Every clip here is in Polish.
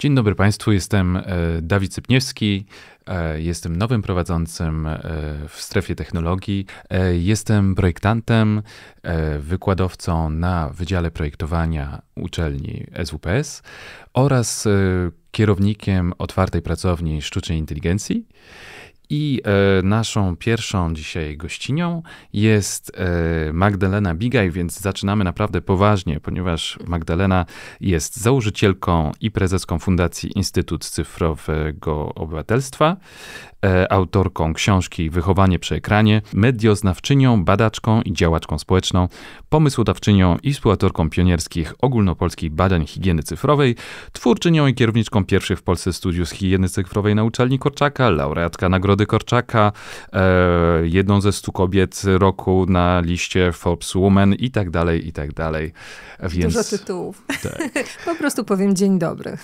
Dzień dobry Państwu, jestem e, Dawid Cypniewski, e, jestem nowym prowadzącym e, w strefie technologii, jestem projektantem, wykładowcą na Wydziale Projektowania Uczelni SWPS oraz kierownikiem otwartej pracowni sztucznej inteligencji. I e, naszą pierwszą dzisiaj gościnią jest e, Magdalena Bigaj, więc zaczynamy naprawdę poważnie, ponieważ Magdalena jest założycielką i prezeską Fundacji Instytut Cyfrowego Obywatelstwa, e, autorką książki Wychowanie przy ekranie, medioznawczynią, badaczką i działaczką społeczną, pomysłodawczynią i współautorką pionierskich ogólnopolskich badań higieny cyfrowej, twórczynią i kierowniczką pierwszych w Polsce studiów higieny cyfrowej na uczelni Korczaka, laureatka nagrody nagrody Korczaka, e, jedną ze stu kobiet roku na liście Forbes Woman, i tak dalej, i tak dalej. Więc... Dużo tytułów. Tak. po prostu powiem dzień dobry.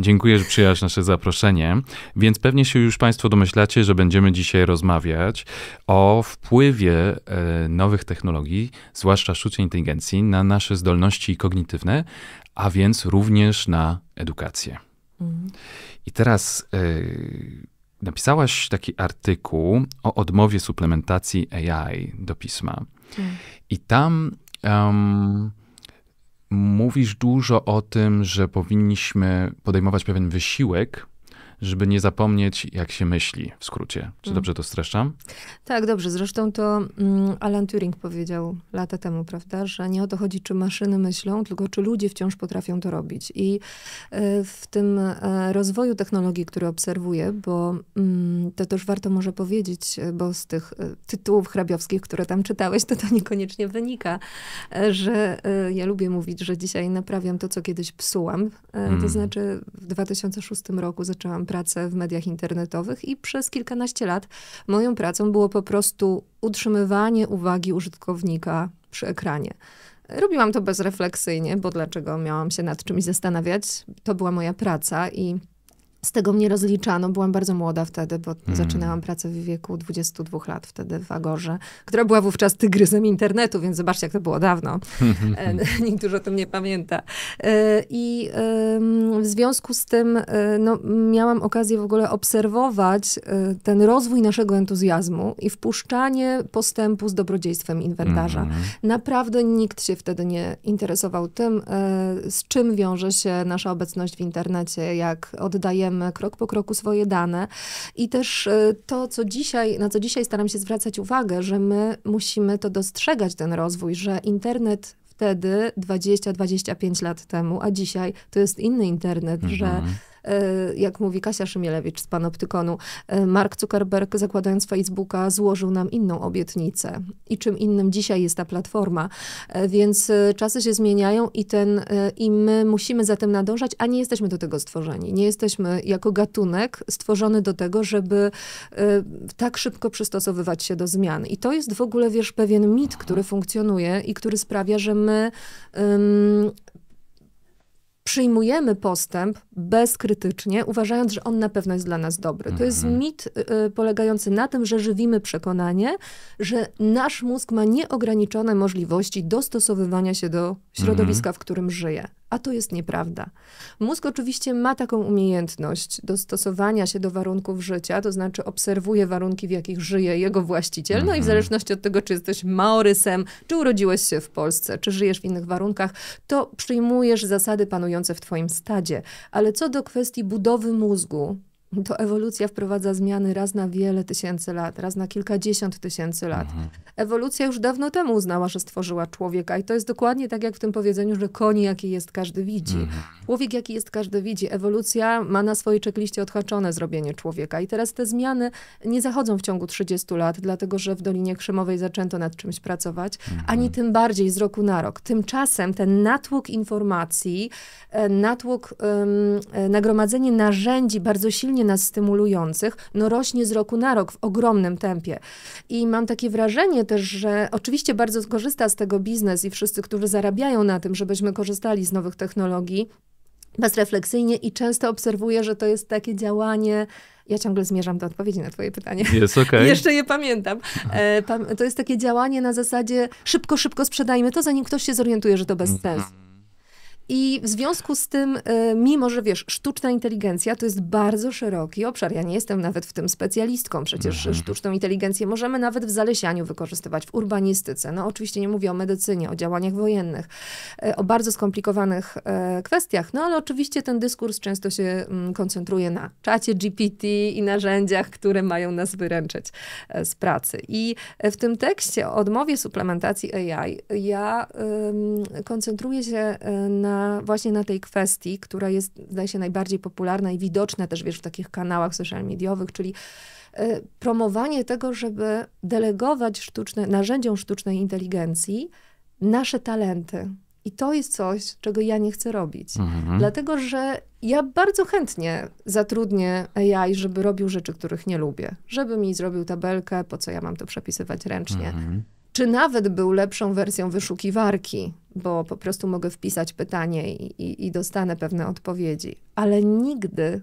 Dziękuję, że przyjąłeś nasze zaproszenie. Więc pewnie się już Państwo domyślacie, że będziemy dzisiaj rozmawiać o wpływie e, nowych technologii, zwłaszcza sztucznej inteligencji, na nasze zdolności kognitywne, a więc również na edukację. Mhm. I teraz e, napisałaś taki artykuł o odmowie suplementacji AI do pisma. Tak. I tam um, mówisz dużo o tym, że powinniśmy podejmować pewien wysiłek, żeby nie zapomnieć, jak się myśli w skrócie. Czy mm. dobrze to streszczam? Tak, dobrze. Zresztą to mm, Alan Turing powiedział lata temu, prawda, że nie o to chodzi, czy maszyny myślą, tylko czy ludzie wciąż potrafią to robić. I e, w tym e, rozwoju technologii, który obserwuję, bo mm, to też warto może powiedzieć, e, bo z tych tytułów hrabiowskich, które tam czytałeś, to to niekoniecznie wynika, że ja lubię mówić, że dzisiaj naprawiam to, co kiedyś psułam. To znaczy w 2006 roku zaczęłam pracę w mediach internetowych i przez kilkanaście lat moją pracą było po prostu utrzymywanie uwagi użytkownika przy ekranie. Robiłam to bezrefleksyjnie, bo dlaczego miałam się nad czymś zastanawiać? To była moja praca i z tego mnie rozliczano. Byłam bardzo młoda wtedy, bo mhm. zaczynałam pracę w wieku 22 lat wtedy w Agorze, która była wówczas tygrysem internetu, więc zobaczcie, jak to było dawno. E, nikt już o tym nie pamięta. E, I w związku z tym e, no, miałam okazję w ogóle obserwować ten rozwój naszego entuzjazmu i wpuszczanie postępu z dobrodziejstwem inwentarza. Mhm. Naprawdę nikt się wtedy nie interesował tym, z czym wiąże się nasza obecność w internecie, jak oddajemy krok po kroku swoje dane. I też e, to, co dzisiaj, na co dzisiaj staram się zwracać uwagę, że my musimy to dostrzegać, ten rozwój, że internet wtedy 20-25 lat temu, a dzisiaj to jest inny internet, mhm. że E, jak mówi Kasia Szymielewicz z Panoptykonu, e, Mark Zuckerberg zakładając Facebooka złożył nam inną obietnicę. I czym innym dzisiaj jest ta platforma. E, więc czasy się zmieniają i, ten, i my musimy za tym nadążać, a nie jesteśmy do tego stworzeni. Nie jesteśmy jako gatunek stworzony do tego, żeby tak szybko przystosowywać się do zmian. I to jest w ogóle, wiesz, pewien mit, który funkcjonuje i który sprawia, że my um, przyjmujemy postęp bezkrytycznie, uważając, że on na pewno jest dla nas dobry. To jest mhm. mit y, y, polegający na tym, że żywimy przekonanie, że nasz mózg ma nieograniczone możliwości dostosowywania się do mhm. środowiska, w którym żyje a to jest nieprawda. Mózg oczywiście ma taką umiejętność dostosowania się do warunków życia, to znaczy obserwuje warunki, w jakich żyje jego właściciel, no i w mhm. zależności od tego, czy jesteś Maorysem, czy urodziłeś się w Polsce, czy żyjesz w innych warunkach, to przyjmujesz zasady panujące w twoim stadzie. Ale co do kwestii budowy mózgu, to ewolucja wprowadza zmiany raz na wiele tysięcy lat, raz na kilkadziesiąt tysięcy lat. Mhm. Ewolucja już dawno temu uznała, że stworzyła człowieka i to jest dokładnie tak jak w tym powiedzeniu, że koni jaki jest każdy widzi. Mhm. Człowiek jaki jest każdy widzi. Ewolucja ma na swojej czekliście odhaczone zrobienie człowieka i teraz te zmiany nie zachodzą w ciągu 30 lat, dlatego że w Dolinie Krzemowej zaczęto nad czymś pracować, mhm. ani tym bardziej z roku na rok. Tymczasem ten natłok informacji, e, natłok, um, nagromadzenie narzędzi bardzo silnie szczególnie nas stymulujących, no rośnie z roku na rok w ogromnym tempie. I mam takie wrażenie też, że oczywiście bardzo korzysta z tego biznes i wszyscy, którzy zarabiają na tym, żebyśmy korzystali z nowych technologii, bezrefleksyjnie i często obserwuję, że to jest takie działanie. Ja ciągle zmierzam do odpowiedzi na Twoje pytanie. Jest okay. Jeszcze je pamiętam. E, to jest takie działanie na zasadzie szybko, szybko sprzedajmy to, zanim ktoś się zorientuje, że to bez mhm. sensu. I w związku z tym, y, mimo że wiesz, sztuczna inteligencja to jest bardzo szeroki obszar. Ja nie jestem nawet w tym specjalistką. Przecież mhm. sztuczną inteligencję możemy nawet w zalesianiu wykorzystywać, w urbanistyce. No oczywiście nie mówię o medycynie, o działaniach wojennych, y, o bardzo skomplikowanych y, kwestiach. No ale oczywiście ten dyskurs często się mm, koncentruje na czacie GPT i narzędziach, które mają nas wyręczyć e, z pracy. I e, w tym tekście o odmowie suplementacji AI ja koncentruję się e, na na, właśnie na tej kwestii, która jest, zdaje się, najbardziej popularna i widoczna też, wiesz, w takich kanałach social mediowych, czyli e, promowanie tego, żeby delegować sztuczne, narzędziom sztucznej inteligencji nasze talenty. I to jest coś, czego ja nie chcę robić. Mhm. Dlatego, że ja bardzo chętnie zatrudnię AI, żeby robił rzeczy, których nie lubię. Żeby mi zrobił tabelkę, po co ja mam to przepisywać ręcznie. Mhm. Czy nawet był lepszą wersją wyszukiwarki, bo po prostu mogę wpisać pytanie i, i, i dostanę pewne odpowiedzi. Ale nigdy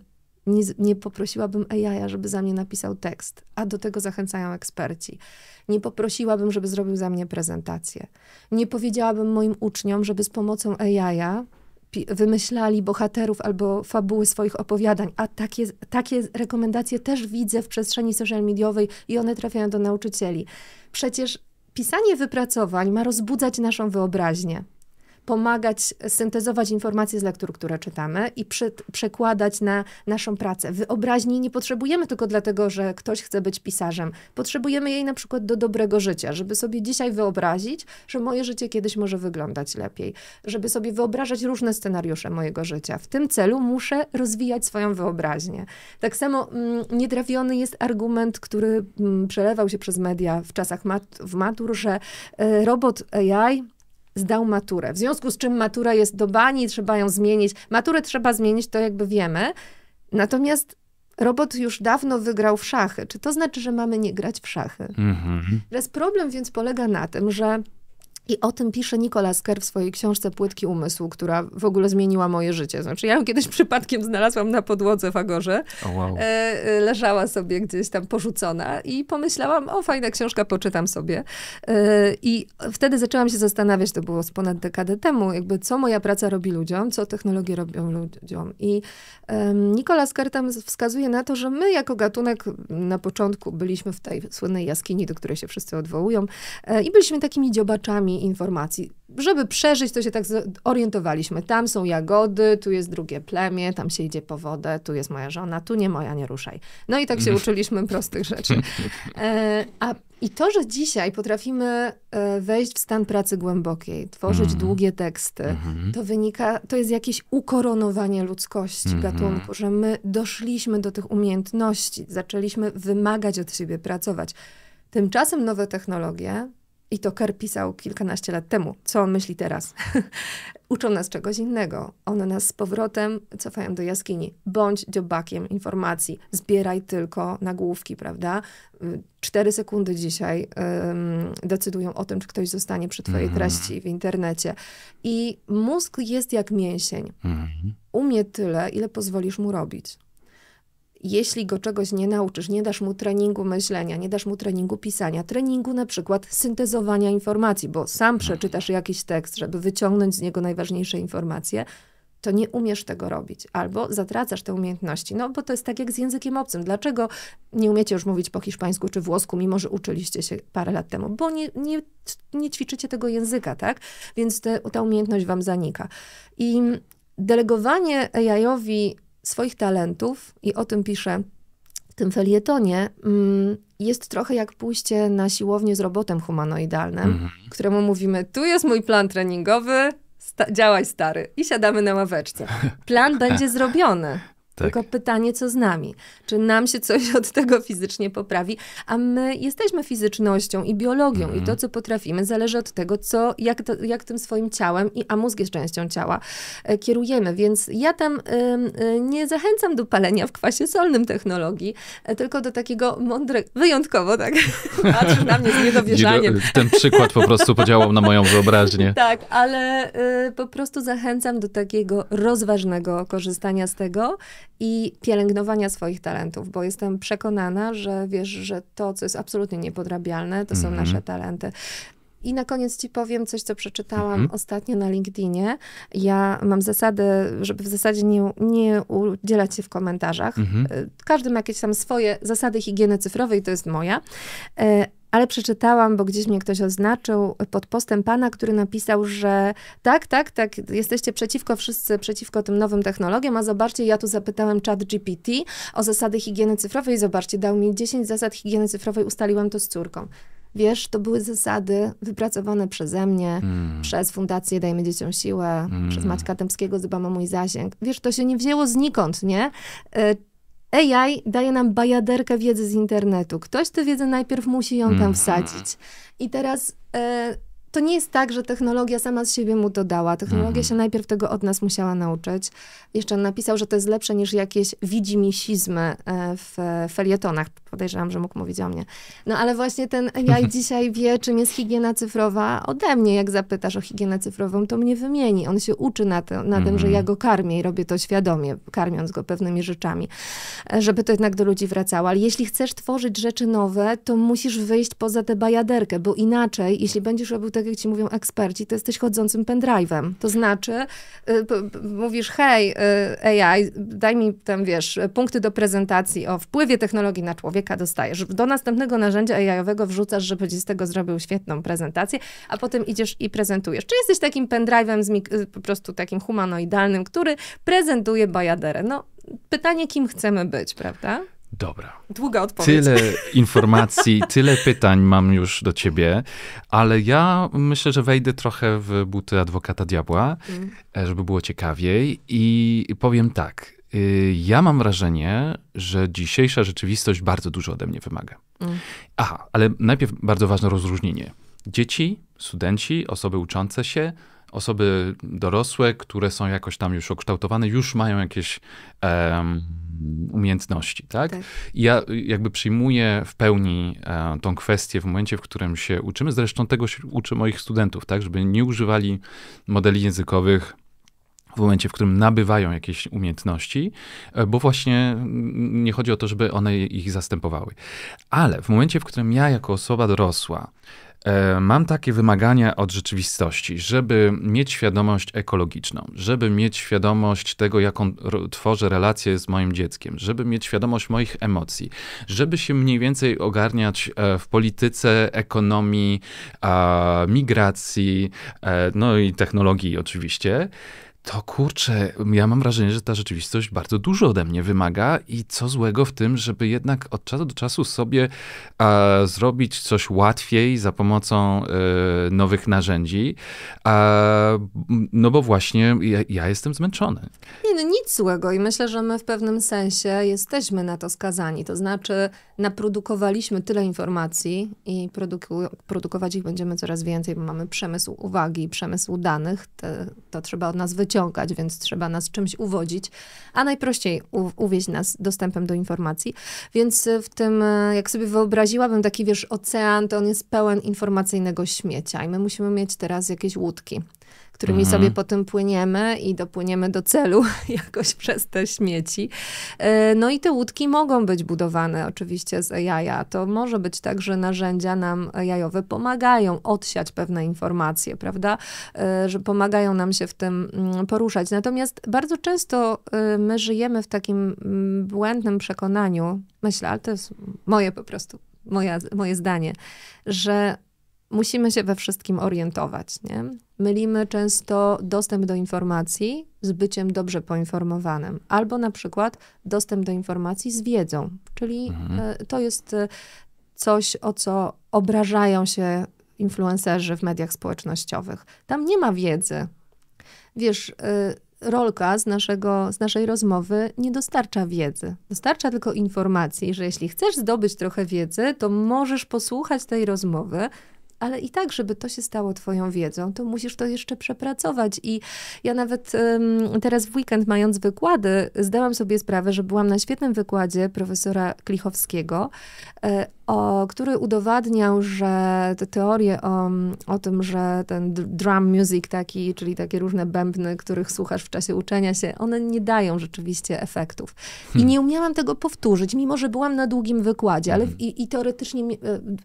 nie, nie, poprosiłabym AI, żeby za mnie napisał tekst, a do tego zachęcają eksperci. Nie poprosiłabym, żeby zrobił za mnie prezentację. Nie powiedziałabym moim uczniom, żeby z pomocą AI wymyślali bohaterów albo fabuły swoich opowiadań, a takie, takie rekomendacje też widzę w przestrzeni social mediowej i one trafiają do nauczycieli. Przecież Pisanie wypracowań ma rozbudzać naszą wyobraźnię pomagać syntezować informacje z lektur, które czytamy i przy, przekładać na naszą pracę. Wyobraźni nie potrzebujemy tylko dlatego, że ktoś chce być pisarzem. Potrzebujemy jej na przykład do dobrego życia, żeby sobie dzisiaj wyobrazić, że moje życie kiedyś może wyglądać lepiej, żeby sobie wyobrażać różne scenariusze mojego życia. W tym celu muszę rozwijać swoją wyobraźnię. Tak samo m, mm, nietrafiony jest argument, który m, mm, przelewał się przez media w czasach mat w matur, że y, robot AI zdał maturę. W związku z czym matura jest do bani, trzeba ją zmienić. Maturę trzeba zmienić, to jakby wiemy. Natomiast robot już dawno wygrał w szachy. Czy to znaczy, że mamy nie grać w szachy? Mhm. Teraz problem więc polega na tym, że i o tym pisze Nicolas Kerr w swojej książce Płytki Umysłu, która w ogóle zmieniła moje życie. Znaczy, ja ją kiedyś przypadkiem znalazłam na podłodze w Agorze. Oh, wow. E, e, leżała sobie gdzieś tam porzucona i pomyślałam, o fajna książka, poczytam sobie. E, I wtedy zaczęłam się zastanawiać, to było z ponad dekadę temu, jakby co moja praca robi ludziom, co technologie robią ludziom. I Nicolas Kerr tam wskazuje na to, że my jako gatunek na początku byliśmy w tej słynnej jaskini, do której się wszyscy odwołują i byliśmy takimi dziobaczami informacji. Żeby przeżyć, to się tak orientowaliśmy. Tam są jagody, tu jest drugie plemię, tam się idzie po wodę, tu jest moja żona, tu nie moja, nie ruszaj. No i tak się mhm. uczyliśmy prostych rzeczy. E, a i to, że dzisiaj potrafimy e, wejść w stan pracy głębokiej, tworzyć mm. długie teksty, mm. to wynika, to jest jakieś ukoronowanie ludzkości, mm. gatunku, że my doszliśmy do tych umiejętności, zaczęliśmy wymagać od siebie pracować. Tymczasem nowe technologie i to Kerr pisał kilkanaście lat temu. Co on myśli teraz? Uczą nas czegoś innego. One nas z powrotem cofają do jaskini. Bądź dziobakiem informacji. Zbieraj tylko nagłówki, prawda? Y, cztery sekundy dzisiaj um, decydują o tym, czy ktoś zostanie przy twojej mhm. treści w internecie. I mózg jest jak mięsień. Mhm. Umie tyle, ile pozwolisz mu robić jeśli go czegoś nie nauczysz, nie dasz mu treningu myślenia, nie dasz mu treningu pisania, treningu na przykład syntezowania informacji, bo sam przeczytasz jakiś tekst, żeby wyciągnąć z niego najważniejsze informacje, to nie umiesz tego robić, albo zatracasz te umiejętności. No bo to jest tak jak z językiem obcym. Dlaczego nie umiecie już mówić po hiszpańsku czy włosku, mimo że uczyliście się parę lat temu? Bo nie, nie, nie ćwiczycie tego języka, tak? Więc te, ta umiejętność wam zanika. I delegowanie AI-owi swoich talentów i o tym piszę w tym felietonie, mm, jest trochę jak pójście na siłownię z robotem humanoidalnym, mhm. któremu mówimy: Tu jest mój plan treningowy, sta działaj stary i siadamy na ławeczce. Plan będzie zrobiony. Tak. Tylko pytanie, co z nami? Czy nam się coś od tego fizycznie poprawi? A my jesteśmy fizycznością i biologią mm i to, mhm. co potrafimy, zależy od tego, co, jak, to, jak tym swoim ciałem, i, a mózg jest częścią ciała, e, kierujemy. Więc ja tam e, nie zachęcam do palenia w kwasie solnym technologii, e, tylko do takiego mądrego, wyjątkowo tak, patrzysz na mnie z niedowierzaniem. Ten przykład po prostu podziałał na moją wyobraźnię. tak, ale e, po prostu zachęcam do takiego rozważnego korzystania z tego, i pielęgnowania swoich talentów, bo jestem przekonana, że wiesz, że to, co jest absolutnie niepodrabialne, to są mhm. nasze talenty. I na koniec ci powiem coś, co przeczytałam mm -hmm. ostatnio na LinkedInie. Ja mam zasadę, żeby w zasadzie nie, nie udzielać się w komentarzach. Mm -hmm. Każdy ma jakieś tam swoje zasady higieny cyfrowej, to jest moja e, ale przeczytałam, bo gdzieś mnie ktoś oznaczył pod postem pana, który napisał, że tak, tak, tak, jesteście przeciwko wszyscy, przeciwko tym nowym technologiom, a zobaczcie, ja tu zapytałem chat GPT o zasady higieny cyfrowej, zobaczcie, dał mi 10 zasad higieny cyfrowej, ustaliłam to z córką. Wiesz, to były zasady wypracowane przeze mnie, mm. przez Fundację Dajmy Dzieciom Siłę, mm. przez Maćka Tępskiego z Mój Zasięg. Wiesz, to się nie wzięło znikąd, nie? Y, AI daje nam bajaderkę wiedzy z internetu. Ktoś tę wiedzę najpierw musi ją tam mhm. wsadzić. I teraz... E, to nie jest tak, że technologia sama z siebie mu dodała. Technologia mhm. się najpierw tego od nas musiała nauczyć. Jeszcze napisał, że to jest lepsze niż jakieś widzimisizmy e, w felietonach. Podejrzewam, że mógł mówić o mnie. No ale właśnie ten AI dzisiaj wie, czym jest higiena cyfrowa ode mnie. Jak zapytasz o higienę cyfrową, to mnie wymieni. On się uczy na, na mhm. tym, że mhm. ja go karmię i robię to świadomie, karmiąc go pewnymi rzeczami, e, żeby to jednak do ludzi wracało. Ale jeśli chcesz tworzyć rzeczy nowe, to musisz wyjść poza tę bajaderkę, bo inaczej, jeśli będziesz robił te tak jak ci mówią eksperci, to jesteś chodzącym pendrive'em. To znaczy, y, mówisz, hej, y, AI, daj mi tam, wiesz, punkty do prezentacji o wpływie technologii na człowieka, dostajesz. Do następnego narzędzia AI-owego wrzucasz, żeby ci z tego zrobił świetną prezentację, a potem idziesz i prezentujesz. Czy jesteś takim pendrive'em, y, po prostu takim humanoidalnym, który prezentuje bajaderę? No, pytanie, kim chcemy być, prawda? Dobra. Długa odpowiedź. Tyle informacji, tyle pytań mam już do ciebie, ale ja myślę, że wejdę trochę w buty adwokata diabła, mm. żeby było ciekawiej i powiem tak. Y, ja mam wrażenie, że dzisiejsza rzeczywistość bardzo dużo ode mnie wymaga. Mm. Aha, ale najpierw bardzo ważne rozróżnienie. Dzieci, studenci, osoby uczące się, osoby dorosłe, które są jakoś tam już okształtowane, już mają jakieś um, umiejętności, tak? tak? I ja jakby przyjmuję w pełni um, tą kwestię w momencie, w którym się uczymy. Zresztą tego się uczy moich studentów, tak? Żeby nie używali modeli językowych w momencie, w którym nabywają jakieś umiejętności, e, bo właśnie nie chodzi o to, żeby one ich zastępowały. Ale w momencie, w którym ja jako osoba dorosła e, mam takie wymagania od rzeczywistości, żeby mieć świadomość ekologiczną, żeby mieć świadomość tego, jaką tworzę relacje z moim dzieckiem, żeby mieć świadomość moich emocji, żeby się mniej więcej ogarniać e, w polityce, ekonomii, migracji, no i technologii oczywiście to kurczę, ja mam wrażenie, że ta rzeczywistość bardzo dużo ode mnie wymaga i co złego w tym, żeby jednak od czasu do czasu sobie e, zrobić coś łatwiej za pomocą e, nowych narzędzi, e, no bo właśnie ja, ja, jestem zmęczony. Nie, no nic złego i myślę, że my w pewnym sensie jesteśmy na to skazani, to znaczy naprodukowaliśmy tyle informacji i produku produkować ich będziemy coraz więcej, bo mamy przemysł uwagi, przemysł danych, to trzeba od nas wyciągnąć więc trzeba nas czymś uwodzić, a najprościej u, uwieść nas dostępem do informacji. Więc e, w tym, e, jak sobie wyobraziłabym taki, wiesz, ocean, to on jest pełen informacyjnego śmiecia i my musimy mieć teraz jakieś łódki którymi mhm. sobie potem płyniemy i dopłyniemy do celu jakoś przez te śmieci. E, no i te łódki mogą być budowane oczywiście z jaja. To może być tak, że narzędzia nam jajowe pomagają odsiać pewne informacje, prawda? E, że pomagają nam się w tym mm, poruszać. Natomiast bardzo często e, my żyjemy w takim mm, błędnym przekonaniu, myślę, ale to jest moje po prostu, moja, moje zdanie, że musimy się we wszystkim orientować. Nie? Mylimy często dostęp do informacji z byciem dobrze poinformowanym, albo na przykład dostęp do informacji z wiedzą, czyli mhm. E, to jest e, coś, o co obrażają się influencerzy w mediach społecznościowych. Tam nie ma wiedzy. Wiesz, e, rolka z, naszego, z naszej rozmowy nie dostarcza wiedzy. Dostarcza tylko informacji, że jeśli chcesz zdobyć trochę wiedzy, to możesz posłuchać tej rozmowy, ale i tak, żeby to się stało Twoją wiedzą, to musisz to jeszcze przepracować. I ja nawet um, teraz w weekend, mając wykłady, zdałam sobie sprawę, że byłam na świetnym wykładzie profesora Klichowskiego, e, o, który udowadniał, że te teorie o, o tym, że ten drum music taki, czyli takie różne bębny, których słuchasz w czasie uczenia się, one nie dają rzeczywiście efektów. I hmm. nie umiałam tego powtórzyć, mimo że byłam na długim wykładzie, ale hmm. i, i teoretycznie e,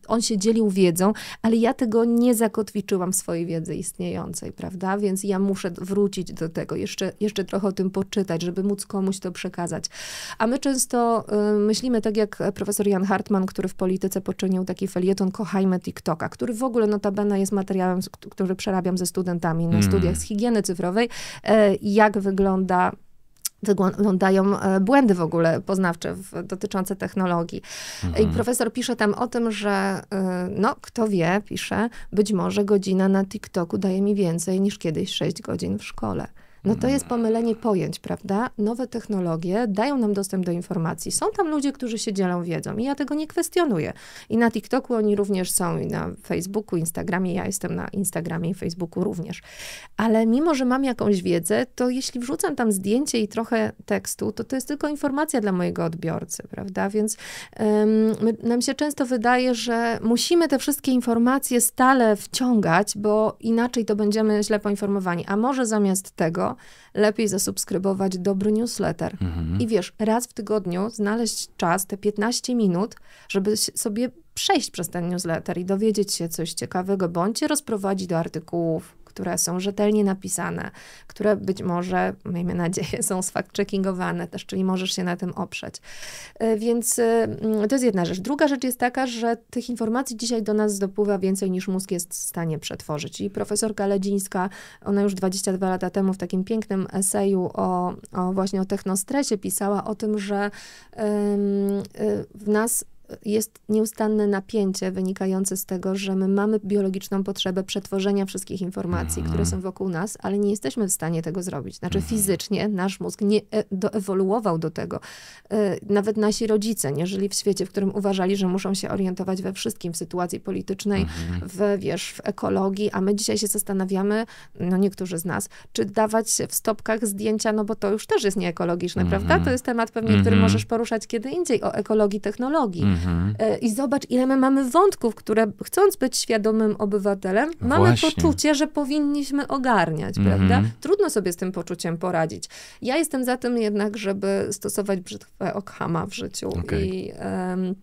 on się dzielił wiedzą, ale ja tego nie zakotwiczyłam w swojej wiedzy istniejącej, prawda? Więc ja muszę wrócić do tego, jeszcze, jeszcze trochę o tym poczytać, żeby móc komuś to przekazać. A my często y, myślimy tak jak profesor Jan Hartman, który w Poli polityce poczynił taki felieton Kochajmy TikToka, który w ogóle notabene jest materiałem, który przerabiam ze studentami na mm. studiach z higieny cyfrowej, e, jak wygląda wyglądają e, błędy w ogóle poznawcze w, dotyczące technologii. Mhm. I profesor pisze tam o tym, że e, no, kto wie, pisze, być może godzina na TikToku daje mi więcej niż kiedyś 6 godzin w szkole. No to mhm. jest pomylenie pojęć, prawda? Nowe technologie dają nam dostęp do informacji. Są tam ludzie, którzy się dzielą wiedzą i ja tego nie kwestionuję. I na TikToku oni również są, i na Facebooku, Instagramie. Ja jestem na Instagramie i Facebooku również. Ale mimo, że mam jakąś wiedzę, to jeśli wrzucam tam zdjęcie i trochę tekstu, to to jest tylko informacja dla mojego odbiorcy, prawda? Więc um, my, nam się często wydaje, że musimy te wszystkie informacje stale wciągać, bo inaczej to będziemy źle poinformowani. A może zamiast tego lepiej zasubskrybować dobry newsletter. Mhm. I wiesz, raz w tygodniu znaleźć czas, te 15 minut, żeby sobie przejść przez ten newsletter i dowiedzieć się coś ciekawego, bądź cię rozprowadzi do artykułów, które są rzetelnie napisane, które być może, miejmy nadzieję, są sfact-checkingowane też, czyli możesz się na tym oprzeć. E, więc e, mm, to jest jedna rzecz. Druga rzecz jest taka, że tych informacji dzisiaj do nas dopływa więcej niż mózg jest w stanie przetworzyć. I profesor Ledzińska, ona już 22 lata temu w takim pięknym eseju o, o właśnie o technostresie pisała o tym, że e, w nas jest nieustanne napięcie wynikające z tego, że my mamy biologiczną potrzebę przetworzenia wszystkich informacji, mhm. które są wokół nas, ale nie jesteśmy w stanie tego zrobić. Znaczy mhm. fizycznie nasz mózg nie e, doewoluował do tego. E, nawet nasi rodzice nie żyli w świecie, w którym uważali, że muszą się orientować we wszystkim, w sytuacji politycznej, mhm. w, wiesz, w ekologii, a my dzisiaj się zastanawiamy, no niektórzy z nas, czy dawać w stopkach zdjęcia, no bo to już też jest nieekologiczne, prawda? Mhm. To jest temat pewnie, który mhm. możesz poruszać kiedy indziej, o ekologii technologii. Mhm. I zobacz, ile my mamy wątków, które chcąc być świadomym obywatelem, no mamy poczucie, że powinniśmy ogarniać, mhm. prawda? Trudno sobie z tym poczuciem poradzić. Ja jestem za tym jednak, żeby stosować brzytwę Okhama w życiu okay. i... Um,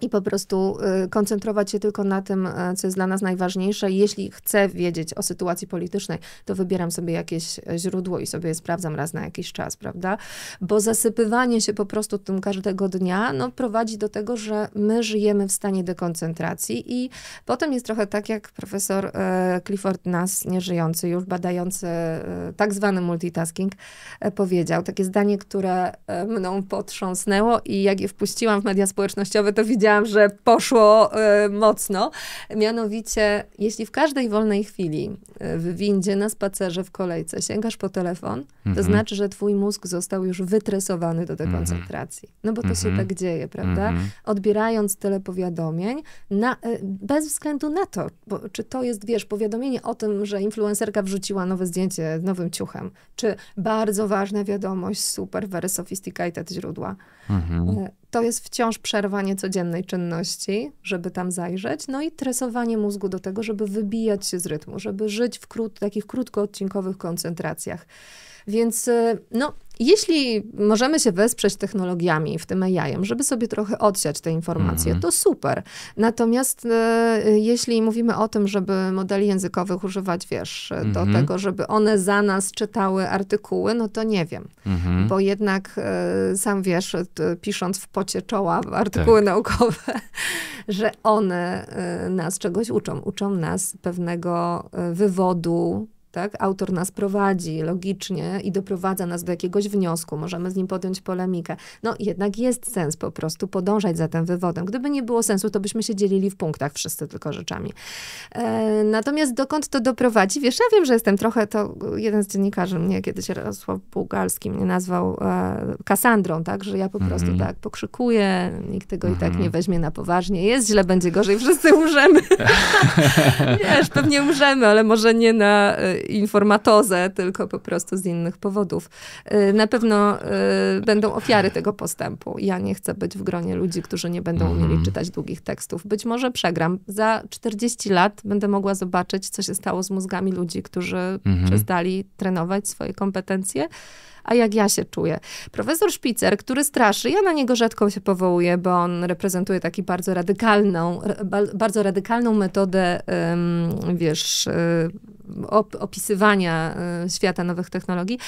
i po prostu y, koncentrować się tylko na tym, e, co jest dla nas najważniejsze. Jeśli chcę wiedzieć o sytuacji politycznej, to wybieram sobie jakieś e, źródło i sobie je sprawdzam raz na jakiś czas, prawda? Bo zasypywanie się po prostu tym każdego dnia no, prowadzi do tego, że my żyjemy w stanie dekoncentracji i potem jest trochę tak, jak profesor e, Clifford Nas, nieżyjący już, badający tak zwany multitasking, powiedział. Takie zdanie, które mną potrząsnęło i jak je wpuściłam w media społecznościowe, to widziałam, powiedziałam, że poszło y, mocno. Mianowicie, jeśli w każdej wolnej chwili e, w windzie, na spacerze, w kolejce sięgasz po telefon, mm -hmm. to mhm. znaczy, że twój mózg został już wytresowany do dekoncentracji. Mhm. No bo to mm -hmm. się mhm. tak dzieje, prawda? Mm -hmm. Odbierając tyle powiadomień, na, e, bez względu na to, bo, czy to jest, wiesz, powiadomienie o tym, że influencerka wrzuciła nowe zdjęcie z nowym ciuchem, czy bardzo ważna wiadomość, super, very sophisticated źródła to jest wciąż przerwanie codziennej czynności, żeby tam zajrzeć, no i tresowanie mózgu do tego, żeby wybijać się z rytmu, żeby żyć w krót, takich krótkoodcinkowych koncentracjach. Więc y, no, jeśli możemy się wesprzeć technologiami, w tym AI, żeby sobie trochę odsiać te informacje, mm -hmm. to super. Natomiast e, jeśli mówimy o tym, żeby modeli językowych używać, wiesz, mm -hmm. do mhm. tego, żeby one za nas czytały artykuły, no to nie wiem. Mm -hmm. Bo jednak e, sam wiesz, e, pisząc w pocie czoła tak. artykuły tak. naukowe, że one e, nas czegoś uczą. Uczą nas pewnego e, wywodu, tak? Autor nas prowadzi logicznie i doprowadza nas do jakiegoś wniosku, możemy z nim podjąć polemikę. No jednak jest sens po prostu podążać za tym wywodem. Gdyby nie było sensu, to byśmy się dzielili w punktach wszyscy tylko rzeczami. E, natomiast dokąd to doprowadzi? Wiesz, ja wiem, że jestem trochę, to jeden z dziennikarzy mnie kiedyś, Jarosław Bułgalski, mnie nazwał e, Kasandrą, tak? Że ja po mhm. prostu tak pokrzykuję, nikt tego i tak mhm. nie weźmie na poważnie. Jest źle, będzie gorzej, wszyscy umrzemy. Wiesz, pewnie umrzemy, ale może nie na e, informatozę, tylko po prostu z innych powodów. Y, na pewno y, będą ofiary tego postępu. Ja nie chcę być w gronie ludzi, którzy nie będą mhm. umieli czytać długich tekstów. Być może przegram. Za 40 lat będę mogła zobaczyć, co się stało z mózgami ludzi, którzy mhm. przestali trenować swoje kompetencje a jak ja się czuję. Profesor Szpicer, który straszy, ja na niego rzadko się powołuję, bo on reprezentuje taki bardzo radykalną, bardzo radykalną metodę, wiesz, y, op opisywania y, świata nowych technologii.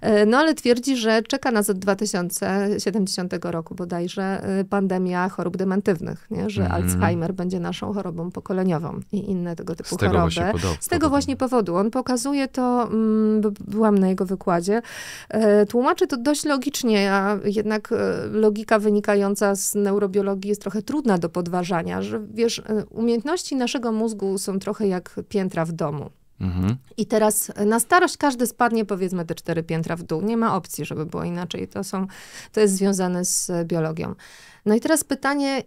E, no ale twierdzi, że czeka nas od 2070 roku bodajże y, pandemia chorób dementywnych, nie? że mm Alzheimer będzie naszą chorobą pokoleniową i inne tego typu Z choroby. podoba, Z tego podoba. właśnie powodu. On pokazuje to, mm, byłam na jego wykładzie, e, tłumaczy to dość logicznie, a jednak e, logika wynikająca z neurobiologii jest trochę trudna do podważania, że wiesz, umiejętności naszego mózgu są trochę jak piętra w domu. Mhm. I teraz na starość każdy spadnie powiedzmy te cztery piętra w dół. Nie ma opcji, żeby było inaczej. To, są, to jest związane z biologią. No i teraz pytanie,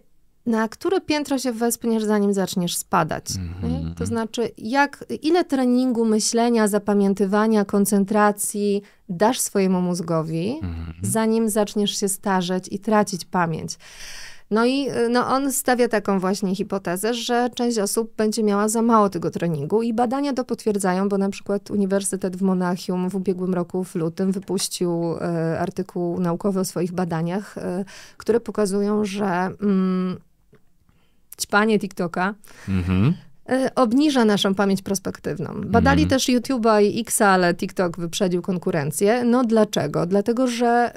na które piętro się wespniesz, zanim zaczniesz spadać. Mhm, mhm. To znaczy, jak, ile treningu myślenia, zapamiętywania, koncentracji dasz swojemu mózgowi, mhm. zanim zaczniesz się starzeć i tracić pamięć. No i y, no, on stawia taką właśnie hipotezę, że część osób będzie miała za mało tego treningu i badania to potwierdzają, bo na przykład Uniwersytet w Monachium w ubiegłym roku w lutym wypuścił e, artykuł naukowy o swoich badaniach, e, które pokazują, że mm, ćpanie TikToka mhm obniża naszą pamięć prospektywną. Badali mhm. też YouTube'a i X, ale TikTok wyprzedził konkurencję. No dlaczego? Dlatego, że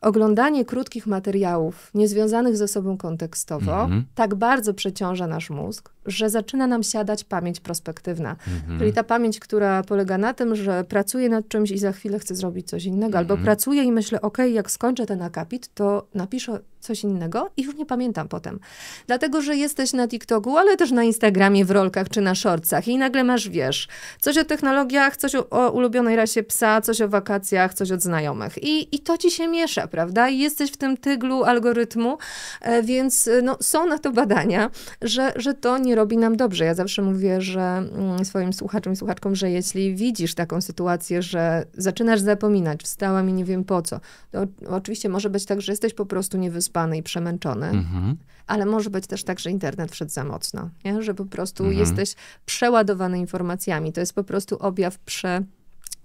oglądanie krótkich materiałów, niezwiązanych ze sobą kontekstowo, mm -hmm. tak bardzo przeciąża nasz mózg, że zaczyna nam siadać pamięć prospektywna. Mhm. Czyli ta pamięć, która polega na tym, że pracuję nad czymś i za chwilę chcę zrobić coś innego, albo mhm. pracuję i myślę, ok, jak skończę ten akapit, to napiszę coś innego i już nie pamiętam potem. Dlatego, że jesteś na TikToku, ale też na Instagramie w rolkach czy na shortsach i nagle masz, wiesz, coś o technologiach, coś o, o ulubionej rasie psa, coś o wakacjach, coś od znajomych. I, I to ci się miesza, prawda? I jesteś w tym tyglu algorytmu, e, więc no, są na to badania, że, że to nie robi nam dobrze. Ja zawsze mówię, że mm, swoim słuchaczom i słuchaczkom, że jeśli widzisz taką sytuację, że zaczynasz zapominać, wstałam i nie wiem po co, to oczywiście może być tak, że jesteś po prostu niewyspany i przemęczony, mhm. ale może być też tak, że internet wszedł za mocno, nie? że po prostu mhm. jesteś przeładowany informacjami. To jest po prostu objaw prze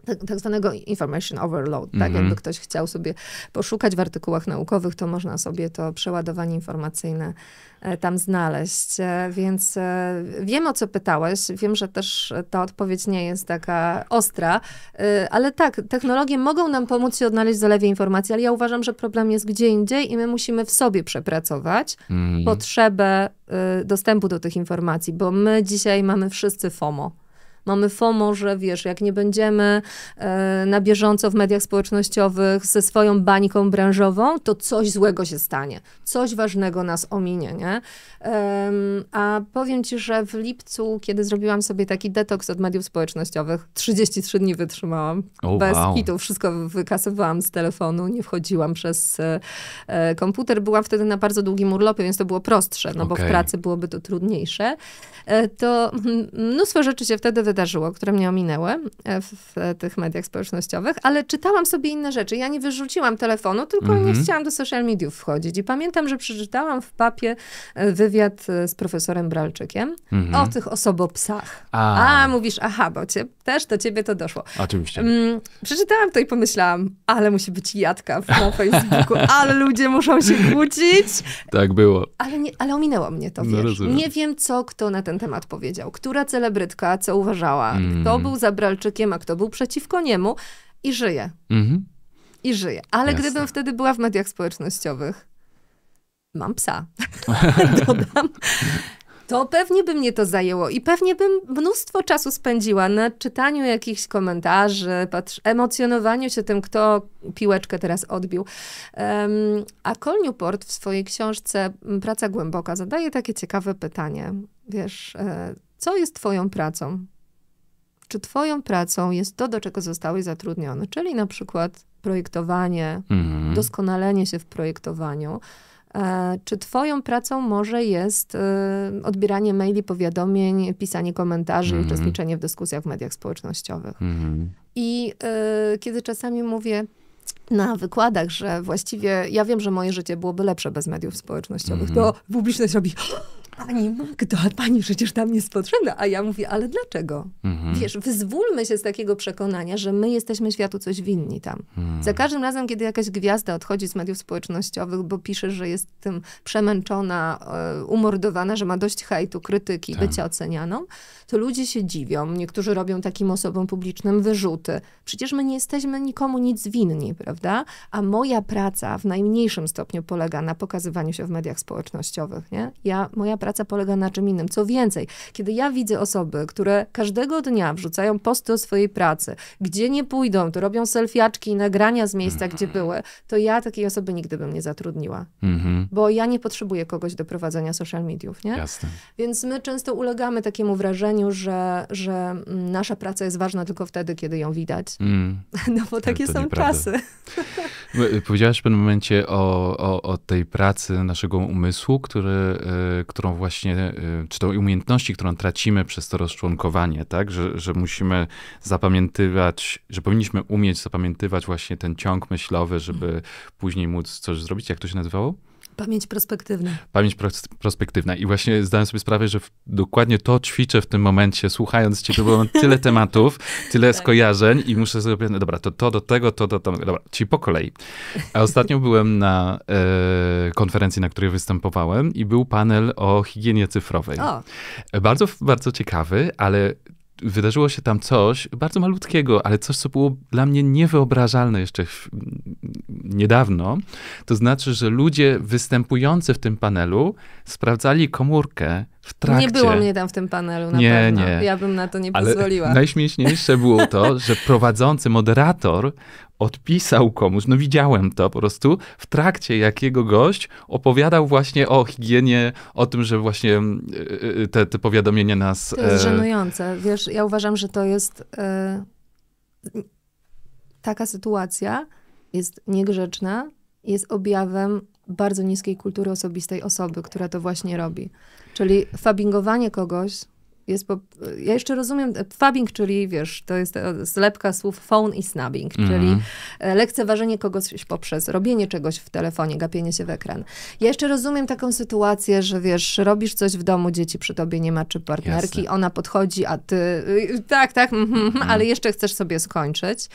tak, tak zwanego information overload, tak? Mm -hmm. Jakby ktoś chciał sobie poszukać w artykułach naukowych, to można sobie to przeładowanie informacyjne e, tam znaleźć. E, więc e, wiem, o co pytałeś. Wiem, że też ta odpowiedź nie jest taka ostra, ale tak, technologie mogą nam pomóc się odnaleźć w zalewie informacji, ale ja uważam, że problem jest gdzie indziej i my musimy w sobie przepracować mm -hmm. potrzebę dostępu do tych informacji, bo my dzisiaj mamy wszyscy FOMO. Mamy FOMO, że wiesz, jak nie będziemy e, na bieżąco w mediach społecznościowych ze swoją bańką branżową, to coś złego się stanie, coś ważnego nas ominie, nie? a powiem ci, że w lipcu, kiedy zrobiłam sobie taki detoks od mediów społecznościowych, 33 dni wytrzymałam. Oh, bez wow. kitu, wszystko wykasowałam z telefonu, nie wchodziłam przez e, e, komputer. Byłam wtedy na bardzo długim urlopie, więc to było prostsze, no okay. bo w pracy byłoby to trudniejsze. to mnóstwo rzeczy się wtedy wydarzyło wydarzyło, które mnie ominęły e, w, tych mediach społecznościowych, ale czytałam sobie inne rzeczy. Ja nie wyrzuciłam telefonu, tylko mm -hmm. nie mhm. chciałam do social mediów wchodzić. I pamiętam, że przeczytałam w papie e, wywiad e, z profesorem Bralczykiem mm -hmm. o mhm. tych osobopsach. A. A mówisz, aha, bo cię, też do ciebie to doszło. Oczywiście. Mm, przeczytałam to i pomyślałam, ale musi być jadka na Facebooku, ale ludzie muszą się kłócić. Tak było. Ale, nie, ale ominęło mnie to, no, wiesz. Nie wiem, co kto na ten temat powiedział. Która celebrytka, co uważa zważała, mm. kto był zabralczykiem, a kto był przeciwko niemu i żyje. Mm-hmm. I żyje. Ale Jasne. gdybym wtedy była w mediach społecznościowych, mam psa, dodam, to pewnie by mnie to zajęło i pewnie bym mnóstwo czasu spędziła na czytaniu jakichś komentarzy, patrz, emocjonowaniu się tym, kto piłeczkę teraz odbił. Um, a Col Newport w swojej książce Praca Głęboka zadaje takie ciekawe pytanie. Wiesz, e, co jest twoją pracą? czy Twoją pracą jest to, do czego zostałeś zatrudniony, czyli na przykład projektowanie, mhm. doskonalenie się w projektowaniu. E, czy Twoją pracą może jest e, odbieranie maili, powiadomień, pisanie komentarzy, mm. uczestniczenie w dyskusjach w mediach społecznościowych? Mhm. I e, kiedy czasami mówię, na wykładach, że właściwie ja wiem, że moje życie byłoby lepsze bez mediów społecznościowych, to mhm. publiczność robi pani Magdo, pani przecież tam jest potrzebna. A ja mówię, ale dlaczego? Mhm. Wiesz, wyzwólmy się z takiego przekonania, że my jesteśmy światu coś winni tam. Mhm. Za każdym razem, kiedy jakaś gwiazda odchodzi z mediów społecznościowych, bo pisze, że jest tym przemęczona, e, umordowana, że ma dość hejtu, krytyki, tak. bycia ocenianą, to ludzie się dziwią. Niektórzy robią takim osobom publicznym wyrzuty. Przecież my nie jesteśmy nikomu nic winni, prawda? A moja praca w najmniejszym stopniu polega na pokazywaniu się w mediach społecznościowych, nie? Ja, moja praca polega na czym innym. Co więcej, kiedy ja widzę osoby, które każdego dnia wrzucają posty o swojej pracy, gdzie nie pójdą, to robią selfiaczki i nagrania z miejsca, gdzie mhm. były, to ja takiej osoby nigdy bym nie zatrudniła. Mhm. Bo ja nie potrzebuję kogoś do prowadzenia social mediów, nie? Jasne. Więc my często ulegamy takiemu wrażeniu, że, że nasza praca jest ważna tylko wtedy, kiedy ją widać. Mm. No bo takie to, to są czasy. Powiedziałaś w pewnym momencie o, o, o tej pracy naszego umysłu, który, y, którą właśnie, y, czy to umiejętności, którą tracimy przez to rozczłonkowanie, tak, że, że musimy zapamiętywać, że powinniśmy umieć zapamiętywać właśnie ten ciąg myślowy, żeby później móc coś zrobić, jak to się nazywało? Pamięć perspektywna. Pamięć perspektywna. I właśnie zdałem sobie sprawę, że dokładnie to ćwiczę w tym momencie, słuchając ciebie, bo mam tyle tematów, tyle tak. skojarzeń i muszę sobie, no dobra, to, to do tego, to do tego, dobra, ci po kolei. A ostatnio byłem na e, konferencji, na której występowałem i był panel o higienie cyfrowej. O. Bardzo, bardzo ciekawy, ale wydarzyło się tam coś bardzo malutkiego, ale coś, co było dla mnie niewyobrażalne jeszcze niedawno. To znaczy, że ludzie występujący w tym panelu sprawdzali komórkę w trakcie. Nie było mnie tam w tym panelu, na nie, pewno. Nie. Ja bym na to nie Ale pozwoliła. Najśmieszniejsze było to, że prowadzący moderator odpisał komuś, no widziałem to po prostu, w trakcie jakiego gość opowiadał właśnie o higienie, o tym, że właśnie mm, y, y, te, te powiadomienia nas... To jest e, żenujące. Wiesz, ja uważam, że to jest... E, taka sytuacja jest niegrzeczna, jest objawem bardzo niskiej kultury osobistej osoby, która to właśnie robi. Czyli fabingowanie kogoś jest po... Ja jeszcze rozumiem fabbing, czyli wiesz, to jest e, zlepka słów phone i snubbing, czyli mhm. e, lekceważenie kogoś poprzez robienie czegoś w telefonie, gapienie się w ekran. Ja jeszcze rozumiem taką sytuację, że wiesz, robisz coś w domu, dzieci przy tobie nie ma, czy partnerki, Jasne. ona podchodzi, a ty y, tak, tak, mhm, mhm. ale jeszcze chcesz sobie skończyć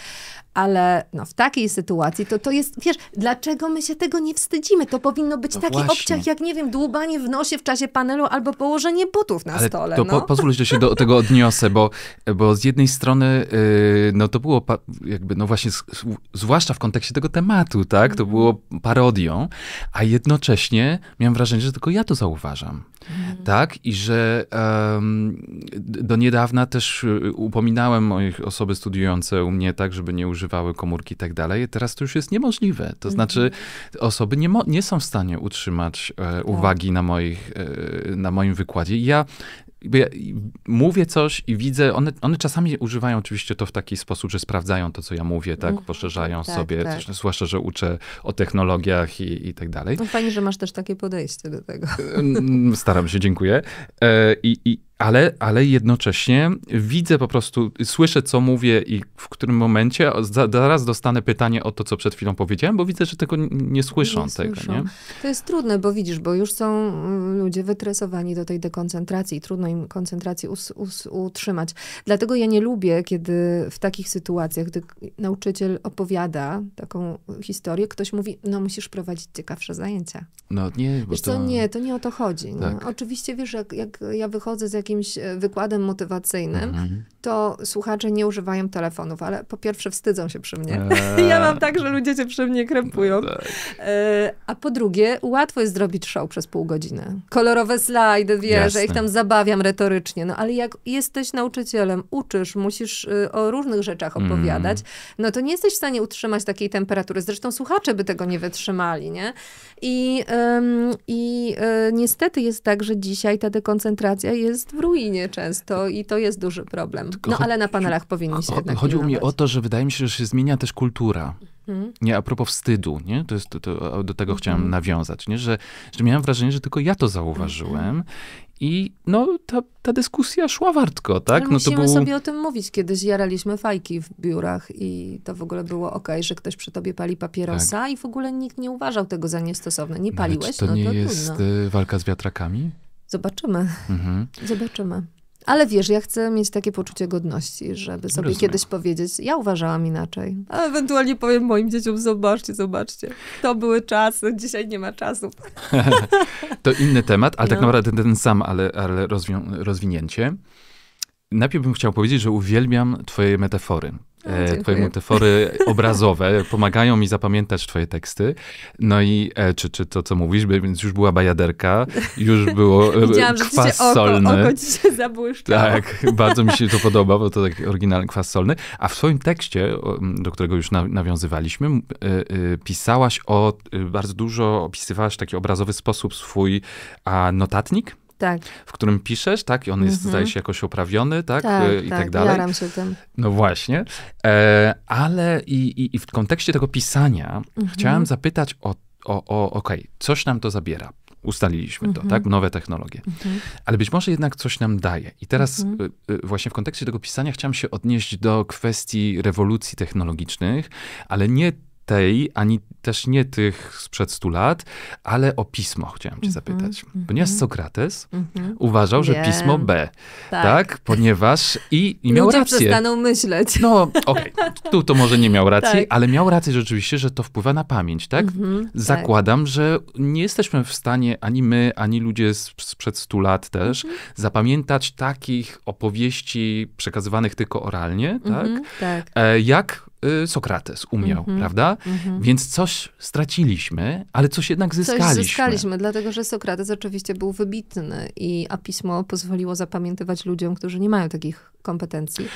ale no, w takiej sytuacji to, to jest, wiesz, dlaczego my się tego nie wstydzimy? To powinno być no taki obciąż obciach jak, nie wiem, dłubanie w nosie w czasie panelu albo położenie butów na ale stole. To no. po, pozwól, że się do tego odniosę, bo, bo z jednej strony yy, no to było jakby, no właśnie, z, zwłaszcza w kontekście tego tematu, tak, to było mhm. parodią, a jednocześnie miałem wrażenie, że tylko ja to zauważam, mm. tak, i że um, do niedawna też y, upominałem moich osoby studiujące u mnie, tak, żeby nie używać używały komórki i tak dalej. Teraz to już jest niemożliwe. To mhm. znaczy osoby nie, nie są w stanie utrzymać e, tak. uwagi tak. na, moich, e, na moim wykładzie. I ja ja mówię coś i widzę, one, one czasami używają oczywiście to w taki sposób, że sprawdzają to, co ja mówię, tak, mhm. poszerzają tak, sobie, tak. Coś, zwłaszcza, że uczę o technologiach i, i tak dalej. No fajnie, że masz też takie podejście do tego. Staram się, dziękuję. E, I, i, ale, ale jednocześnie widzę po prostu, słyszę, co mówię i w którym momencie zaraz dostanę pytanie o to, co przed chwilą powiedziałem, bo widzę, że tego nie słyszą. Nie tego, słyszą. Nie? To jest trudne, bo widzisz, bo już są mm, ludzie wytresowani do tej dekoncentracji i trudno im koncentracji us, us, utrzymać. Dlatego ja nie lubię, kiedy w takich sytuacjach, gdy nauczyciel opowiada taką historię, ktoś mówi, no musisz prowadzić ciekawsze zajęcia. No nie, bo wiesz to... co, nie, to nie o to chodzi. No. Tak. Oczywiście wiesz, jak, jak ja wychodzę z jakiejś jakimś e, wykładem motywacyjnym, mhm. to słuchacze nie używają telefonów, ale po pierwsze wstydzą się przy mnie. Eee. ja mam tak, że ludzie się przy mnie krępują. No tak. E, a po drugie, łatwo jest zrobić show przez pół godziny. Kolorowe slajdy, wiesz, ja ich tam zabawiam retorycznie, no ale jak jesteś nauczycielem, uczysz, musisz y, o różnych rzeczach mhm. opowiadać, mm. no to nie jesteś w stanie utrzymać takiej temperatury. Zresztą słuchacze by tego nie wytrzymali, nie? I, ym, i y, niestety jest tak, że dzisiaj ta dekoncentracja jest w ruinie często i to jest duży problem. No ale na panelach powinni się jednak Chodziło mi o to, że wydaje mi się, że się zmienia też kultura. Mhm. Nie, a propos wstydu, nie? To jest, to, to, do tego chciałem mhm. nawiązać, nie? Że, że miałem wrażenie, że tylko ja to zauważyłem mhm. I no, ta, ta dyskusja szła wartko, tak? no musimy to było sobie o tym mówić. Kiedyś jaraliśmy fajki w biurach i to w ogóle było ok, że ktoś przy tobie pali papierosa tak. i w ogóle nikt nie uważał tego za niestosowne. Nie paliłeś, Nawet to no nie to jest trudno. Y, walka z wiatrakami? Zobaczymy. Mhm. Zobaczymy. Ale wiesz, ja chcę mieć takie poczucie godności, żeby sobie Rozumiem. kiedyś powiedzieć, ja uważałam inaczej. A ewentualnie powiem moim dzieciom, zobaczcie, zobaczcie. To były czasy, dzisiaj nie ma czasu. to inny temat, ale tak no. tak naprawdę ten, sam, ale, ale rozwinięcie. Najpierw bym chciał powiedzieć, że uwielbiam twoje metafory. E, twoje metafory obrazowe pomagają mi zapamiętać Twoje teksty. No i e, czy, czy to, co mówisz, więc już była bajaderka, już było e, kwas że solny. Oko ci się zabłyszczało. Tak, bardzo mi się to podoba, bo to taki oryginalny kwas solny. A w swoim tekście, do którego już nawiązywaliśmy, pisałaś o, bardzo dużo opisywałaś w taki obrazowy sposób swój a, notatnik tak. w którym piszesz, tak? I on jest, mhm. zdaje się, jakoś oprawiony, tak? tak y, I tak, tak dalej. Jaram się tym. No właśnie. E, ale i, i, i, w kontekście tego pisania mhm. chciałem zapytać o, o, o okej, okay, coś nam to zabiera. Ustaliliśmy to, tak? Mhm. Nowe technologie. Mhm. Ale być może jednak coś nam daje. I teraz mhm. y, y, właśnie w kontekście tego pisania chciałem się odnieść do kwestii rewolucji technologicznych, ale nie tej, ani też nie tych sprzed stu lat, ale o pismo chciałem cię mhm, zapytać. Mm-hmm. Ponieważ Sokrates mm-hmm. uważał, że Wiem. pismo B, tak, tak? ponieważ i, i miał Ludzie rację. przestaną myśleć. No, okej, okay. tu to może nie miał racji, tak. ale miał rację rzeczywiście, że to wpływa na pamięć, tak? Mm-hmm, Zakładam, tak. że nie jesteśmy w stanie, ani my, ani ludzie sprzed stu lat też, mhm. zapamiętać takich opowieści przekazywanych tylko oralnie, tak? Mhm, tak. E, jak Y, Sokrates umiał, mm -hmm. prawda? Mm -hmm. Więc coś straciliśmy, ale coś jednak zyskaliśmy. Coś zyskaliśmy, dlatego że Sokrates oczywiście był wybitny i a pismo pozwoliło zapamiętywać ludziom, którzy nie mają takich kompetencji.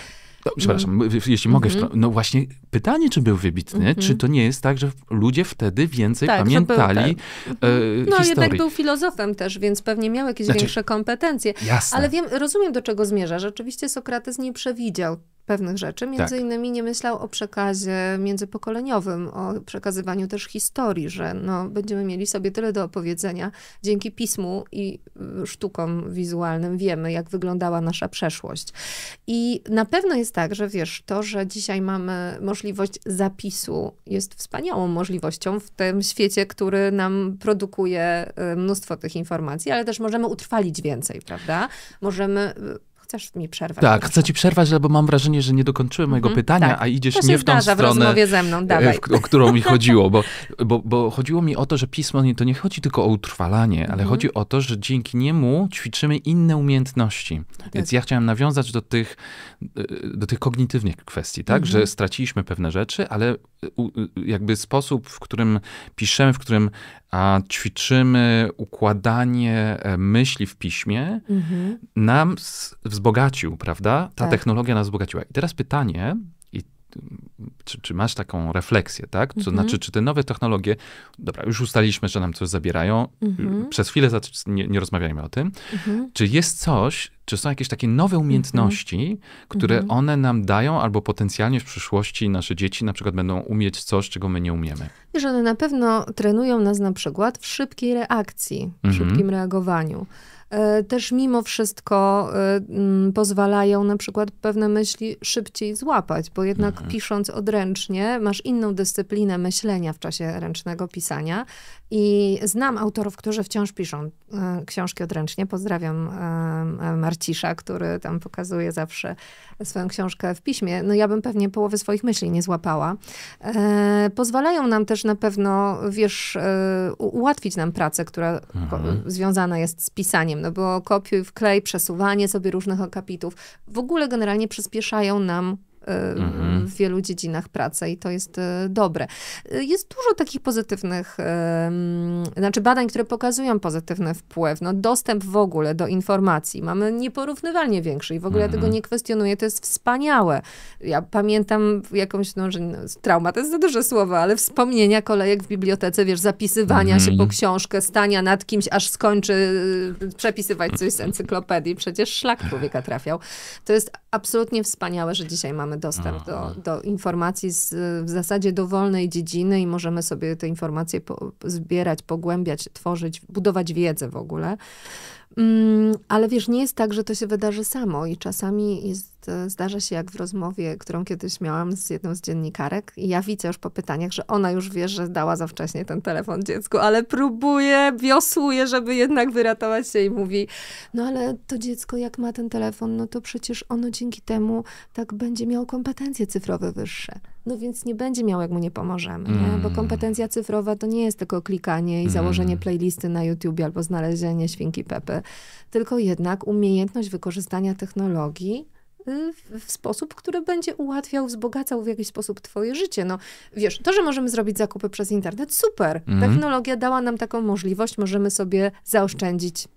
No, przepraszam, mm. jeśli mogę. Mm -hmm. No właśnie, pytanie, czy był wybitny, mm -hmm. czy to nie jest tak, że ludzie wtedy więcej tak, pamiętali był, tak. e, mhm. No historii. jednak był filozofem też, więc pewnie miał jakieś znaczy, większe kompetencje. Jasne. Ale wiem, rozumiem, do czego zmierza. Rzeczywiście Sokrates nie przewidział pewnych rzeczy. Między tak. innymi nie myślał o przekazie międzypokoleniowym, o przekazywaniu też historii, że no, będziemy mieli sobie tyle do opowiedzenia. Dzięki pismu i y, sztukom wizualnym wiemy, jak wyglądała nasza przeszłość. I na pewno jest tak, że wiesz, to, że dzisiaj mamy możliwość zapisu, jest wspaniałą możliwością w tym świecie, który nam produkuje y, mnóstwo tych informacji, ale też możemy utrwalić więcej, prawda? Możemy y, chcesz mi przerwać. Tak, chcę ci przerwać, albo mam wrażenie, że nie dokończyłem mojego mhm. pytania, tak. a idziesz nie w tą stronę, w ze mną, e, dawaj. W, o którą mi chodziło, bo, bo, bo chodziło mi o to, że pismo nie, to nie chodzi tylko o utrwalanie, ale mhm. chodzi o to, że dzięki niemu ćwiczymy inne umiejętności. Tak. Więc ja chciałem nawiązać do tych, e, do tych kognitywnych kwestii, tak, że mhm. straciliśmy pewne rzeczy, ale e, jakby sposób, w którym piszemy, w którym a, ćwiczymy układanie myśli w piśmie, nam wzbudza wzbogacił, prawda? Ta tak. technologia nas wzbogaciła. I teraz pytanie, i czy, czy, masz taką refleksję, tak? To mhm. znaczy, czy te nowe technologie, dobra, już ustaliliśmy, że nam coś zabierają, mhm. przez chwilę nie, nie rozmawiajmy o tym. Mhm. Czy jest coś, czy są jakieś takie nowe mhm. umiejętności, które mhm. one nam dają, albo potencjalnie w przyszłości nasze dzieci na przykład będą umieć coś, czego my nie umiemy? Wiesz, one na pewno trenują nas na przykład w szybkiej reakcji, w mhm. szybkim reagowaniu E, też mimo wszystko e, mm, pozwalają na przykład pewne myśli szybciej złapać, bo jednak mhm. pisząc odręcznie masz inną dyscyplinę myślenia w czasie ręcznego pisania i znam autorów, którzy wciąż piszą e, książki odręcznie. Pozdrawiam Marcisza, który tam pokazuje zawsze swoją książkę w piśmie. No ja bym pewnie połowy swoich myśli nie złapała. Pozwalają nam też na pewno, wiesz, ułatwić nam pracę, która mhm. związana jest z pisaniem no bo kopiuj, wklej, przesuwanie sobie różnych akapitów w ogóle generalnie przyspieszają nam Mhm. w wielu dziedzinach pracy i to jest e, dobre. E, jest dużo takich pozytywnych, znaczy badań, które pokazują pozytywny wpływ. No, dostęp w ogóle do informacji mamy nieporównywalnie większy i w ogóle ja tego mhm. nie kwestionuję, to jest wspaniałe. Ja pamiętam jakąś, no, że trauma to jest za duże słowo, ale wspomnienia kolejek w bibliotece, wiesz, zapisywania się mhm. po książkę, stania nad kimś, aż skończy e, przepisywać coś z encyklopedii. Przecież szlak człowieka trafiał. To jest absolutnie wspaniałe, że dzisiaj mamy mamy dostęp do, mhm. do informacji z, w zasadzie dowolnej dziedziny i możemy sobie te informacje po, zbierać, pogłębiać, tworzyć, budować wiedzę w ogóle. Mm, ale wiesz, nie jest tak, że to się wydarzy samo i czasami jest, e, zdarza się jak w rozmowie, którą kiedyś miałam z jedną z dziennikarek i ja widzę już po pytaniach, że ona już wie, że dała za wcześnie ten telefon dziecku, ale próbuje, wiosłuje, żeby jednak wyratować się i mówi, no ale to dziecko jak ma ten telefon, no to przecież ono dzięki temu tak będzie miało kompetencje cyfrowe wyższe. No więc nie będzie miał, jak mu nie pomożemy, mm. nie? bo mm. kompetencja cyfrowa to nie jest tylko klikanie i mm. założenie playlisty na YouTube albo znalezienie świnki Pepy tylko jednak umiejętność wykorzystania technologii y, w sposób, który będzie ułatwiał, wzbogacał w jakiś sposób twoje życie. No wiesz, to, że możemy zrobić zakupy przez internet, super. Mm. Technologia dała nam taką możliwość, możemy sobie zaoszczędzić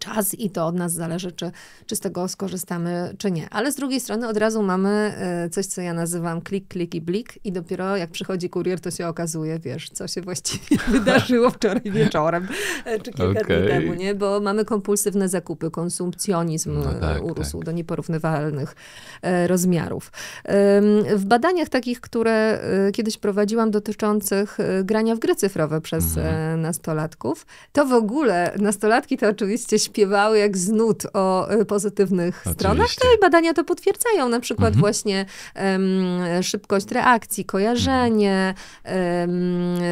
czas i to od nas zależy, czy, czy z tego skorzystamy, czy nie. Ale z drugiej strony od razu mamy e, coś, co ja nazywam klik, klik i blik i dopiero jak przychodzi kurier, to się okazuje, wiesz, co się właściwie wydarzyło wczoraj wieczorem, e, czy kilka okay. dni temu, nie? Bo mamy kompulsywne zakupy, konsumpcjonizm no e, tak, urósł tak. do nieporównywalnych rozmiarów. W badaniach takich, które kiedyś prowadziłam dotyczących grania w gry cyfrowe przez mhm. nastolatków, to w ogóle nastolatki to oczywiście śpiewały jak z nut o y, pozytywnych Oczywiście. stronach. To badania to potwierdzają, na przykład mhm. właśnie um, szybkość reakcji, kojarzenie, um,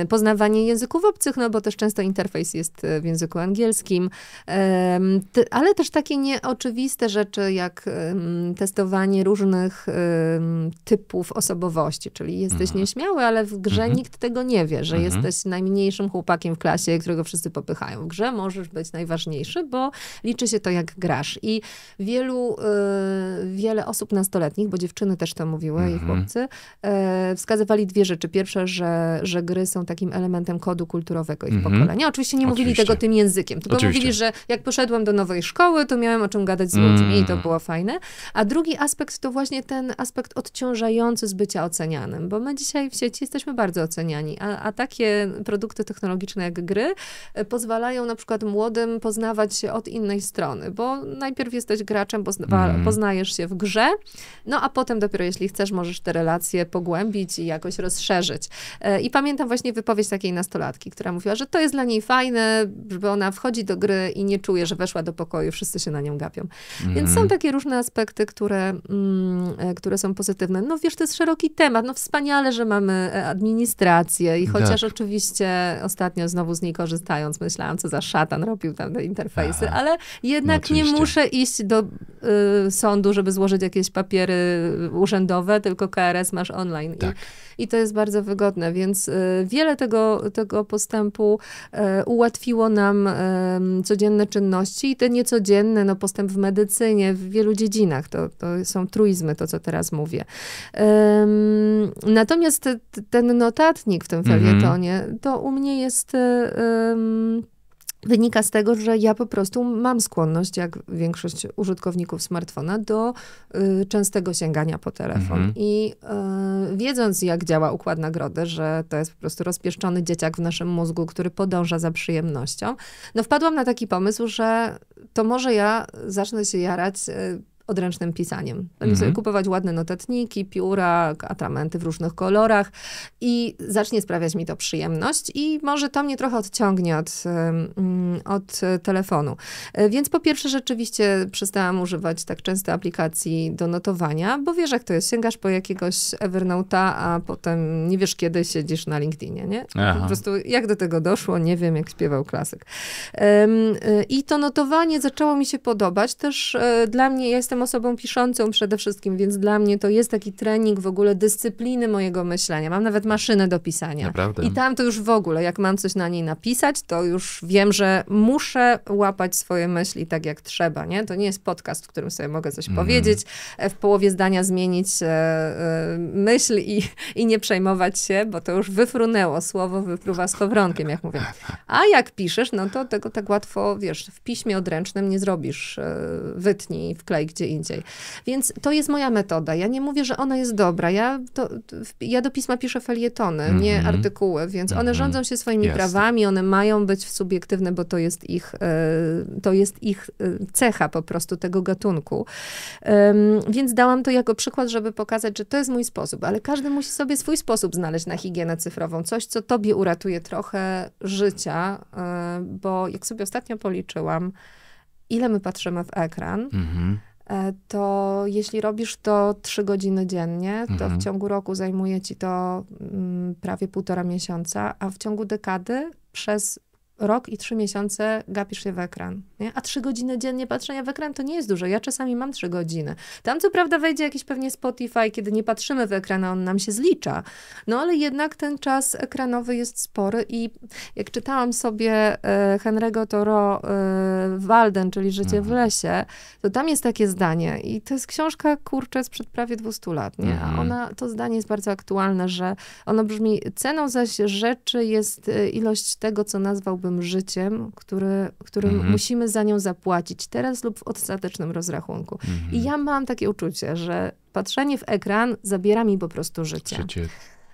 poznawanie języków obcych, no bo też często interfejs jest y, w języku angielskim, um, te, ale też takie nieoczywiste rzeczy jak testowanie różnych typów osobowości, czyli jesteś mhm. nieśmiały, ale w grze mhm. nikt tego nie wie, że mhm. jesteś najmniejszym chłopakiem w klasie, którego wszyscy popychają. W grze możesz być najważniejszy, bo liczy się to, jak grasz. I wielu, y, wiele osób nastoletnich, bo dziewczyny też to mówiły mm i mhm. chłopcy, y, wskazywali dwie rzeczy. Pierwsza, że, że gry są takim elementem kodu kulturowego ich mm pokolenia. Oczywiście nie mówili Oczywiście. tego tym językiem, tylko Oczywiście. mówili, że jak poszedłem do nowej szkoły, to miałem o czym gadać z ludźmi i to mhm. było fajne. A drugi aspekt to właśnie ten aspekt odciążający z bycia ocenianym, bo my dzisiaj w sieci jesteśmy bardzo oceniani, a, a takie produkty technologiczne jak gry y, pozwalają na przykład młodym poznawać od innej strony, bo najpierw jesteś graczem, pozna mm. poznajesz się w grze, no a potem dopiero jeśli chcesz, możesz te relacje pogłębić i jakoś rozszerzyć. E, I pamiętam właśnie wypowiedź takiej nastolatki, która mówiła, że to jest dla niej fajne, żeby ona wchodzi do gry i nie czuje, że weszła do pokoju, wszyscy się na nią gapią. Mm. Więc są mhm. takie różne aspekty, które, mm, e, które są pozytywne. No wiesz, to jest szeroki temat, no wspaniale, że mamy e, administrację i chociaż tak. oczywiście ostatnio znowu z niej korzystając, myślałam, co za szatan robił tam te interfejsy, ale jednak no nie muszę iść do y, sądu, żeby złożyć jakieś papiery urzędowe, tylko KRS masz online. Tak. I, I, to jest bardzo wygodne, więc y, wiele tego, tego postępu y, ułatwiło nam codzienne czynności i te niecodzienne, no postęp w medycynie, w wielu dziedzinach, to, to są truizmy, to co teraz mówię. natomiast ten notatnik w tym mhm. felietonie, mm -hmm. to u mnie jest... Y, wynika z tego, że ja po prostu mam skłonność, jak większość użytkowników smartfona, do y, częstego sięgania po telefon. Mhm. I y, wiedząc, jak działa układ nagrody, że to jest po prostu rozpieszczony dzieciak w naszym mózgu, który podąża za przyjemnością, no wpadłam na taki pomysł, że to może ja zacznę się jarać y, odręcznym pisaniem. Będę mhm. sobie kupować ładne notatniki, pióra, atramenty w różnych kolorach i zacznie sprawiać mi to przyjemność i może to mnie trochę odciągnie od, mm, od telefonu. E, więc po pierwsze rzeczywiście przestałam używać tak często aplikacji do notowania, bo wiesz jak to jest, sięgasz po jakiegoś Evernota, a potem nie wiesz kiedy siedzisz na LinkedInie, nie? Aha. Po prostu jak do tego doszło, nie wiem, jak śpiewał klasyk. E, I to notowanie zaczęło mi się podobać też e, dla mnie, ja jestem jestem osobą piszącą przede wszystkim, więc dla mnie to jest taki trening w ogóle dyscypliny mojego myślenia. Mam nawet maszynę do pisania. Naprawdę? I tam to już w ogóle, jak mam coś na niej napisać, to już wiem, że muszę łapać swoje myśli tak jak trzeba, nie? To nie jest podcast, w którym sobie mogę coś mm. powiedzieć, e, w połowie zdania zmienić e, e, myśl i, i nie przejmować się, bo to już wyfrunęło, słowo wypluwa z powronkiem, jak mówię. A jak piszesz, no to tego tak łatwo, wiesz, w piśmie odręcznym nie zrobisz, e, wytnij, wklej gdzie indziej. Więc to jest moja metoda. Ja nie mówię, że ona jest dobra. Ja, to, ja do pisma piszę felietony, mm -hmm. nie mhm. artykuły, więc one mm -hmm. rządzą się swoimi prawami, one mają być subiektywne, bo to jest ich, e, to jest ich e, cecha po prostu tego gatunku. Więc dałam to jako przykład, żeby pokazać, że to jest mój sposób, ale każdy musi sobie swój sposób znaleźć na higienę cyfrową. Coś, co tobie uratuje trochę życia, e, bo jak sobie ostatnio policzyłam, ile my patrzymy w ekran, mm -hmm. E, to jeśli robisz to trzy godziny dziennie, to mhm. w ciągu roku zajmuje ci to mm, prawie półtora miesiąca, a w ciągu dekady przez rok i trzy miesiące gapisz się w ekran. Nie? A trzy godziny dziennie patrzenia w ekran to nie jest dużo. Ja czasami mam trzy godziny. Tam co prawda wejdzie jakiś pewnie Spotify, kiedy nie patrzymy w ekran, a on nam się zlicza. No ale jednak ten czas ekranowy jest spory i jak czytałam sobie e, Henry'ego Toro e, Walden, czyli Życie mhm. w lesie, to tam jest takie zdanie i to jest książka, kurczę, sprzed prawie 200 lat, nie? A mhm. ona, to zdanie jest bardzo aktualne, że ono brzmi, ceną zaś rzeczy jest e, ilość tego, co nazwałbym życiem, który, którym mhm. musimy za nią zapłacić teraz lub w ostatecznym rozrachunku. Mhm. I ja mam takie uczucie, że patrzenie w ekran zabiera mi po prostu życie. życie.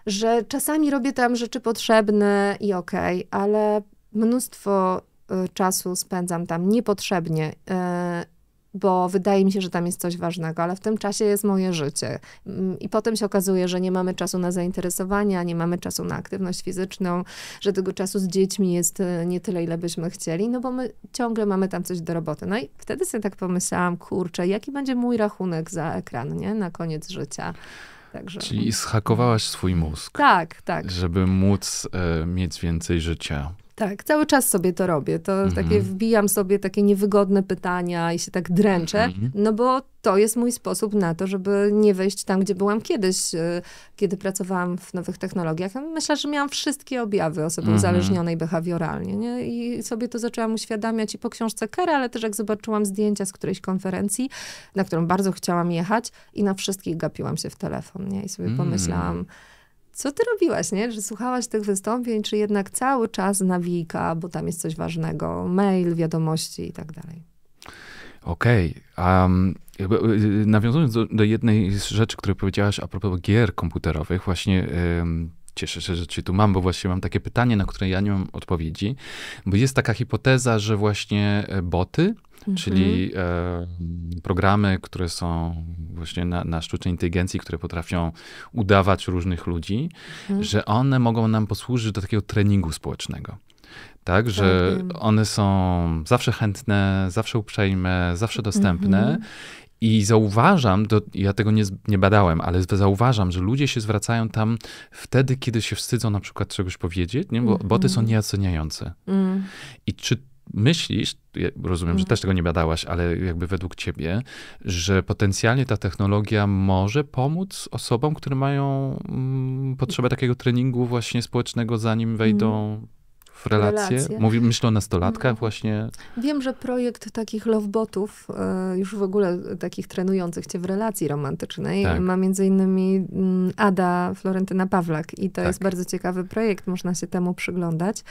Że czasami robię tam rzeczy potrzebne i okej, okay, ale mnóstwo y, czasu spędzam tam niepotrzebnie y, bo wydaje mi się, że tam jest coś ważnego, ale w tym czasie jest moje życie. Mm, I potem się okazuje, że nie mamy czasu na zainteresowania, nie mamy czasu na aktywność fizyczną, że tego czasu z dziećmi jest e, nie tyle, ile byśmy chcieli, no bo my ciągle mamy tam coś do roboty. No i wtedy sobie tak pomyślałam, kurczę, jaki będzie mój rachunek za ekran, nie? Na koniec życia. Także. Czyli schakowałaś swój mózg. Tak, tak. Żeby móc y, mieć więcej życia. Tak, cały czas sobie to robię. To mhm. takie wbijam sobie takie niewygodne pytania i się tak dręczę, mhm. no bo to jest mój sposób na to, żeby nie wejść tam, gdzie byłam kiedyś, e, kiedy pracowałam w nowych technologiach. Myślę, że miałam wszystkie objawy osoby mhm. uzależnionej behawioralnie nie? i sobie to zaczęłam uświadamiać i po książce Kera, ale też jak zobaczyłam zdjęcia z którejś konferencji, na którą bardzo chciałam jechać i na wszystkich gapiłam się w telefon nie? i sobie mm. pomyślałam, co ty robiłaś, nie? czy słuchałaś tych wystąpień, czy jednak cały czas nawijka, bo tam jest coś ważnego, mail, wiadomości i tak dalej. Okej. Okay. Um, y, nawiązując do, do, jednej z rzeczy, które powiedziałaś a propos gier komputerowych, właśnie um, cieszę się, że cię tu mam, bo właśnie mam takie pytanie, na które ja nie mam odpowiedzi, bo jest taka hipoteza, że właśnie e, boty Czyli e, programy, które są właśnie na, na sztucznej inteligencji, które potrafią udawać różnych ludzi, mhm. że one mogą nam posłużyć do takiego treningu społecznego. Tak, że tak, one są zawsze chętne, zawsze uprzejme, zawsze dostępne. Mhm. I zauważam, do, ja tego nie, nie, badałem, ale zauważam, że ludzie się zwracają tam wtedy, kiedy się wstydzą na przykład czegoś powiedzieć, nie? bo mm -hmm. boty są mhm. nieoceniające. Mm. I czy myślisz, rozumiem, że mhm. też tego nie badałaś, ale jakby według ciebie, że potencjalnie ta technologia może pomóc osobom, które mają mm, potrzebę takiego treningu właśnie społecznego, zanim mhm. wejdą w relacje? relacje. Mówi, myślę o nastolatkach mhm. właśnie. Wiem, że projekt takich lovebotów, e, już w ogóle takich trenujących cię w relacji romantycznej, tak. ma między innymi mm, Ada Florentyna Pawlak i to tak. jest bardzo ciekawy projekt, można się temu przyglądać.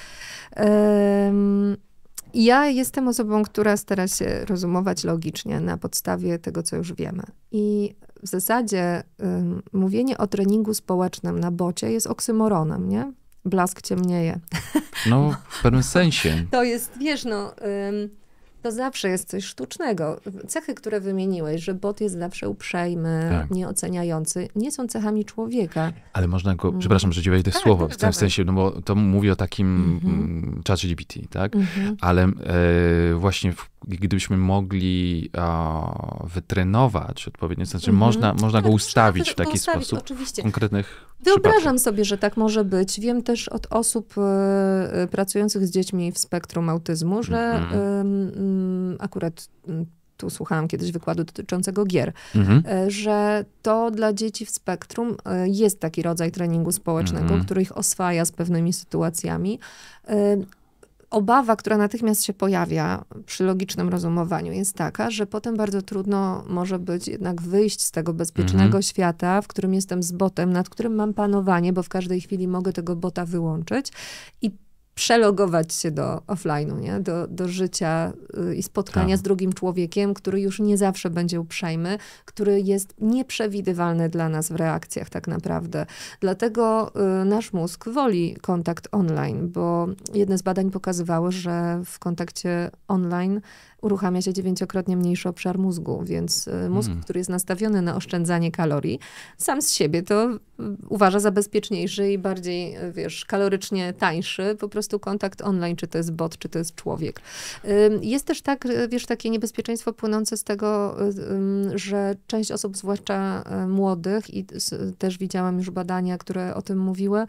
Um, ja jestem osobą, która stara się rozumować logicznie na podstawie tego, co już wiemy. I w zasadzie mówienie o treningu społecznym na bocie jest oksymoronem, nie? Blask ciemnieje. No, w pewnym sensie. To jest, wiesz, no to zawsze jest coś sztucznego. Cechy, które wymieniłeś, że bot jest zawsze uprzejmy, tak. nieoceniający, nie są cechami człowieka. Ale można go, mm. przepraszam, że ci wejdę tak, słowo, w tym sensie, no bo to mówi o takim mhm. mm -hmm. czacie GPT, tak? Mm -hmm. Ale e, właśnie w gdybyśmy mogli wytrenować odpowiednio, znaczy mm -hmm. można, można tak, go ustawić w taki sposób oczywiście. konkretnych Wyobrażam sobie, że tak może być. Wiem też od osób y, pracujących z dziećmi w spektrum autyzmu, że mhm. mm -hmm. y, y, akurat mm, tu słuchałam kiedyś wykładu dotyczącego gier, mhm. e, że to dla dzieci w spektrum jest taki rodzaj treningu społecznego, mhm. który ich oswaja z pewnymi sytuacjami obawa, która natychmiast się pojawia przy logicznym rozumowaniu, jest taka, że potem bardzo trudno może być jednak wyjść z tego bezpiecznego mhm. świata, w którym jestem z botem, nad którym mam panowanie, bo w każdej chwili mogę tego bota wyłączyć i przelogować się do offline'u, nie? Do, do życia y, i spotkania tak. z drugim człowiekiem, który już nie zawsze będzie uprzejmy, który jest nieprzewidywalny dla nas w reakcjach tak naprawdę. Dlatego y, nasz mózg woli kontakt online, bo jedne z badań pokazywały, że w kontakcie online uruchamia się dziewięciokrotnie mniejszy obszar mózgu, więc y, mózg, hmm. który jest nastawiony na oszczędzanie kalorii, sam z siebie to y, uważa za bezpieczniejszy i bardziej, y, wiesz, kalorycznie tańszy, po prostu kontakt online, czy to jest bot, czy to jest człowiek. Jest też tak, wiesz, takie niebezpieczeństwo płynące z tego, że część osób, zwłaszcza młodych, i też widziałam już badania, które o tym mówiły,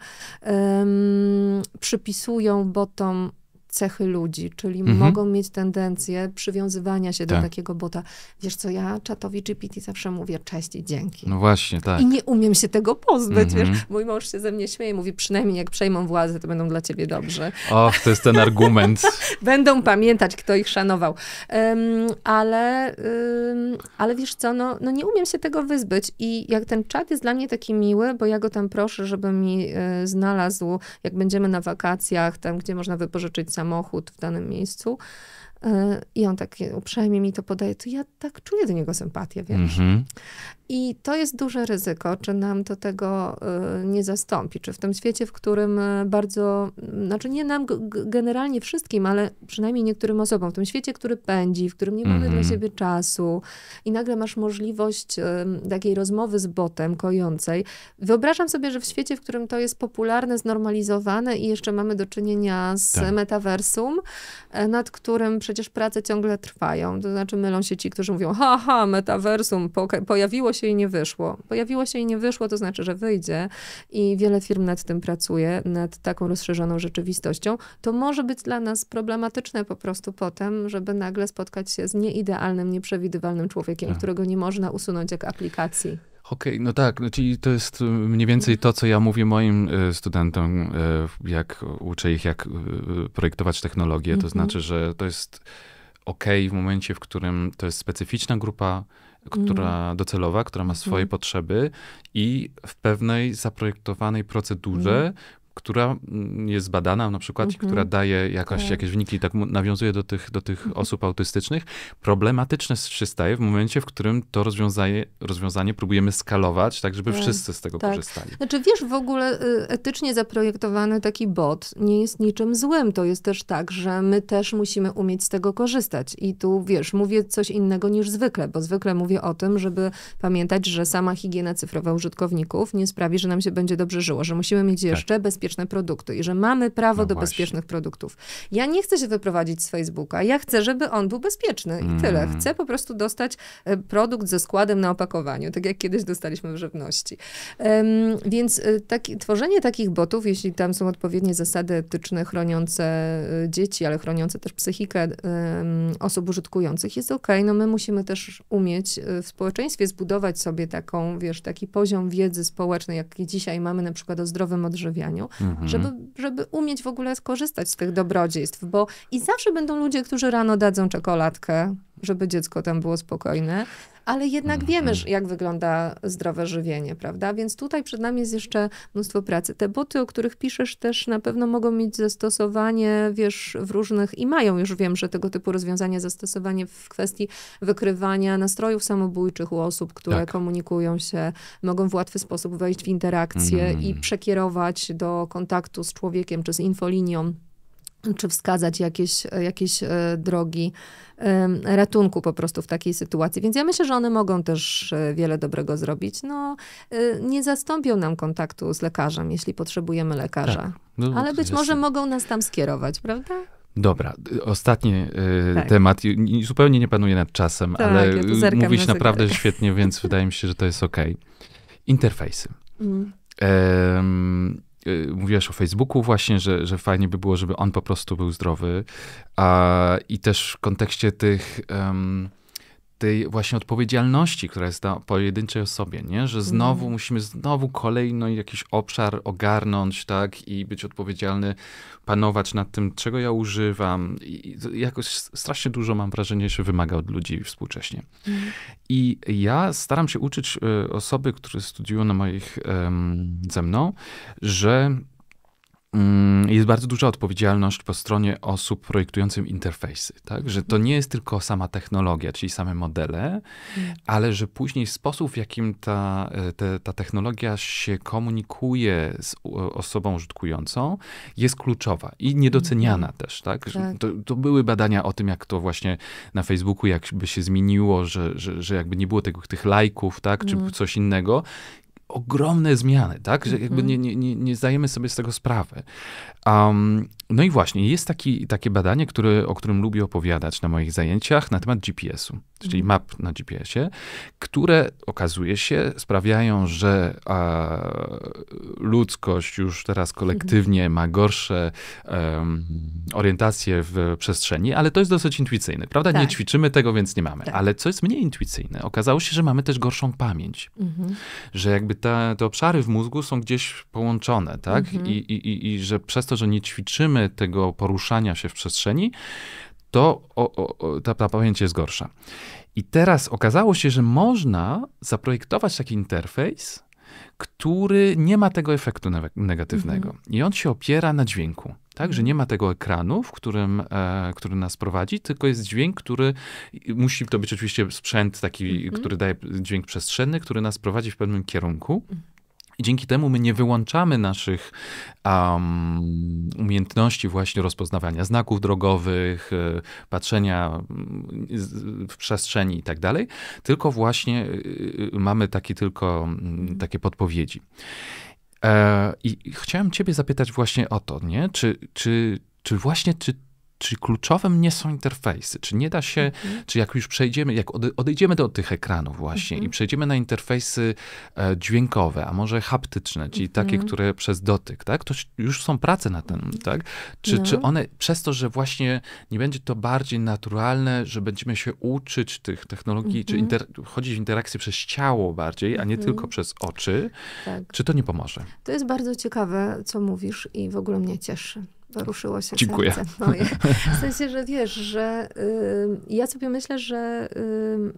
przypisują botom cechy ludzi, czyli mhm. mogą mieć tendencję przywiązywania się tak. do takiego bota. Wiesz co, ja czatowi GPT zawsze mówię cześć i dzięki. No właśnie, tak. I nie umiem się tego pozbyć, mhm. wiesz. Mój mąż się ze mnie śmieje, mówi przynajmniej jak przejmą władzę, to będą dla ciebie dobrze. Och, to jest ten argument. będą pamiętać, kto ich szanował. Um, ale, um, ale wiesz co, no, no nie umiem się tego wyzbyć i jak ten czat jest dla mnie taki miły, bo ja go tam proszę, żeby mi y, znalazł, jak będziemy na wakacjach, tam gdzie można wypożyczyć sam samochód w danym miejscu, E, I on tak uprzejmie mi to podaje, to ja tak czuję do niego sympatię, wiesz. Mm -hmm. I to jest duże ryzyko, czy nam to tego e, nie zastąpi, czy w tym świecie, w którym e, bardzo, znaczy nie nam generalnie wszystkim, ale przynajmniej niektórym osobom, w tym świecie, który pędzi, w którym nie mamy mm -hmm. dla mhm. siebie czasu i nagle masz możliwość takiej rozmowy z botem kojącej. Wyobrażam sobie, że w świecie, w którym to jest popularne, znormalizowane i jeszcze mamy do czynienia z tak. metaversum, nad którym przecież przecież prace ciągle trwają. To znaczy mylą się ci, którzy mówią, haha, metaversum, pojawiło się i nie wyszło. Pojawiło się i nie wyszło, to znaczy, że wyjdzie i wiele firm nad tym pracuje, nad taką rozszerzoną rzeczywistością. To może być dla nas problematyczne po prostu potem, żeby nagle spotkać się z nieidealnym, nieprzewidywalnym człowiekiem, tak. którego nie można usunąć jak aplikacji. Okej, okay, no tak, no czyli to jest y, mniej więcej to, co ja mówię moim y, studentom, y, jak uczę ich, jak projektować technologię. Mm -hmm. To mhm. znaczy, że to jest ok w momencie, w którym to jest specyficzna grupa, która mm. docelowa, która ma swoje mm. potrzeby i w pewnej zaprojektowanej procedurze, mhm która mm, jest badana na przykład i która mhm. daje jakaś, tak. jakieś wyniki, tak nawiązuje do tych, do tych mhm. osób autystycznych, problematyczne przystaje w momencie, w którym to rozwiązanie, rozwiązanie próbujemy skalować, tak żeby tak. wszyscy z tego tak. korzystali. Znaczy wiesz, w ogóle y, etycznie zaprojektowany taki bot nie jest niczym złym. To jest też tak, że my też musimy umieć z tego korzystać. I tu wiesz, mówię coś innego niż zwykle, bo zwykle mówię o tym, żeby pamiętać, że sama higiena cyfrowa użytkowników nie sprawi, że nam się będzie dobrze żyło, że musimy mieć tak. jeszcze tak. bezpieczeństwo bezpieczne produkty i że mamy prawo no do właśnie. bezpiecznych produktów. Ja nie chcę się wyprowadzić z Facebooka, ja chcę, żeby on był bezpieczny i mm. tyle. Chcę po prostu dostać e, produkt ze składem na opakowaniu, tak jak kiedyś dostaliśmy w żywności. Um, więc e, taki, tworzenie takich botów, jeśli tam są odpowiednie zasady etyczne chroniące e, dzieci, ale chroniące też psychikę um, osób użytkujących, jest ok. No my musimy też umieć w społeczeństwie zbudować sobie taką, wiesz, taki poziom wiedzy społecznej, jaki dzisiaj mamy na przykład o zdrowym odżywianiu, mhm. żeby, żeby umieć w ogóle skorzystać z tych dobrodziejstw, bo i zawsze będą ludzie, którzy rano dadzą czekoladkę, żeby dziecko tam było spokojne ale jednak mm. wiemy, mm. jak wygląda zdrowe żywienie, prawda? Więc tutaj przed nami jest jeszcze mnóstwo pracy. Te boty, o których piszesz, też na pewno mogą mieć zastosowanie, wiesz, w różnych i mają już wiem, że tego typu rozwiązania zastosowanie w kwestii wykrywania nastrojów samobójczych u osób, które tak. komunikują się, mogą w łatwy sposób wejść w interakcję mm. i przekierować do kontaktu z człowiekiem czy z infolinią czy wskazać jakieś, jakieś e, drogi ratunku po prostu w takiej sytuacji. Więc ja myślę, że one mogą też e, wiele dobrego zrobić. No, e, nie zastąpią nam kontaktu z lekarzem, jeśli potrzebujemy lekarza. Tak. No, Ale być może mogą nas tam skierować, prawda? Dobra, ostatni tak. temat. Zupełnie nie panuje nad czasem, tak, ale ja mówisz na naprawdę świetnie, więc wydaje mi się, że to jest ok. Interfejsy. Mm. Um, Y, Mówiłeś o Facebooku właśnie, że, że fajnie by było, żeby on po prostu był zdrowy. A, I też w kontekście tych... Um, tej właśnie odpowiedzialności, która jest na pojedynczej osobie, nie? że mhm. znowu musimy znowu kolejny jakiś obszar ogarnąć tak? i być odpowiedzialny, panować nad tym, czego ja używam. I jakoś strasznie dużo mam wrażenie się wymaga od ludzi współcześnie. Mhm. I ja staram się uczyć y, osoby, które studiują na moich ze mną, że Mm, jest bardzo duża odpowiedzialność po stronie osób projektujących interfejsy, tak? Że to nie jest tylko sama technologia, czyli same modele, mm. ale że później sposób, w jakim ta, e, te, ta technologia się komunikuje z osobą użytkującą, jest kluczowa i niedoceniana mhm. też, tak? tak. To, to, były badania o tym, jak to właśnie na Facebooku jakby się zmieniło, że, że, że jakby nie było tych, tych lajków, tak? Czy mhm. coś innego, ogromne zmiany, tak? Że jakby mhm. nie, nie, nie, nie zdajemy sobie z tego sprawy. Um, no i właśnie, jest taki, takie badanie, który, o którym lubię opowiadać na moich zajęciach na temat GPS-u, czyli mhm. map na GPS-ie, które okazuje się sprawiają, że a, ludzkość już teraz mhm. kolektywnie ma gorsze um, orientacje w przestrzeni, ale to jest dosyć intuicyjne, prawda? Tak. Nie ćwiczymy tego, więc nie mamy. Tak. Ale co jest mniej intuicyjne, okazało się, że mamy też gorszą pamięć, mhm. że jakby te obszary w mózgu są gdzieś połączone, tak? Mhm. I, i, I że przez to, że nie ćwiczymy, tego poruszania się w przestrzeni, to o, o, ta, ta pamięć jest gorsza. I teraz okazało się, że można zaprojektować taki interfejs, który nie ma tego efektu negatywnego. Mhm. I on się opiera na dźwięku. Także nie ma tego ekranu, w którym, e, który nas prowadzi, tylko jest dźwięk, który musi to być oczywiście sprzęt taki, mhm. który daje dźwięk przestrzenny, który nas prowadzi w pewnym kierunku. Mhm. I dzięki temu my nie wyłączamy naszych um, umiejętności właśnie rozpoznawania znaków drogowych, y, patrzenia y, w przestrzeni i tak dalej, tylko właśnie y, mamy takie tylko mm, takie podpowiedzi. E, I chciałem ciebie zapytać właśnie o to, nie? Czy, czy, czy właśnie, czy Czyli kluczowym nie są interfejsy. Czy nie da się, mhm. czy jak już przejdziemy, jak odejdziemy do tych ekranów właśnie i mhm. przejdziemy na interfejsy e, dźwiękowe, a może haptyczne, czyli takie, mhm. które przez dotyk, tak? To już są prace na ten, tak? Czy, no. czy one przez to, że właśnie nie będzie to bardziej naturalne, że będziemy się uczyć tych technologii, czy inter, chodzić w interakcję przez ciało bardziej, a nie tylko przez oczy, tak. czy to nie pomoże? To jest bardzo ciekawe, co mówisz i w ogóle mnie cieszy. Poruszyło się Dziękuję. serce moje. W sensie, że wiesz, że y, ja sobie myślę, że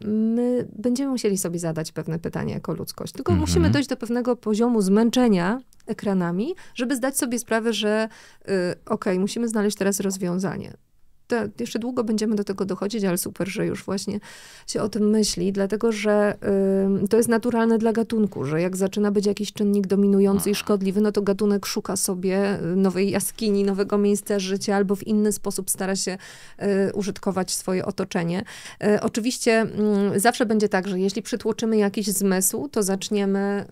y, my będziemy musieli sobie zadać pewne pytania jako ludzkość. Tylko mm -hmm. musimy dojść do pewnego poziomu zmęczenia ekranami, żeby zdać sobie sprawę, że y, okej, okay, musimy znaleźć teraz rozwiązanie te, jeszcze długo będziemy do tego dochodzić, ale super, że już właśnie się o tym myśli, dlatego że y, to jest naturalne dla gatunku, że jak zaczyna być jakiś czynnik dominujący i szkodliwy, no to gatunek szuka sobie y, nowej jaskini, nowego miejsca życia albo w inny sposób stara się y, użytkować swoje otoczenie. Y, oczywiście mm, zawsze będzie tak, że jeśli przytłoczymy jakiś zmysł, to zaczniemy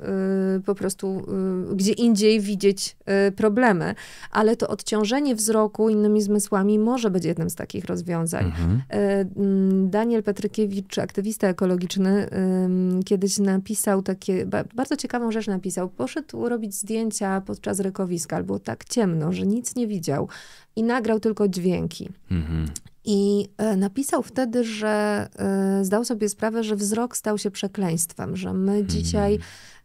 y, po prostu y, gdzie indziej widzieć problemy, ale to odciążenie wzroku innymi zmysłami może być jednym jednym z takich rozwiązań. Mhm. E, mm, Daniel Petrykiewicz, aktywista ekologiczny, kiedyś napisał takie, bardzo ciekawą rzecz napisał. Poszedł robić zdjęcia podczas rykowiska, albo było tak ciemno, że nic nie widział i nagrał tylko dźwięki. Mhm. I e, napisał wtedy, że e, zdał sobie sprawę, że wzrok stał się przekleństwem, że my mhm. dzisiaj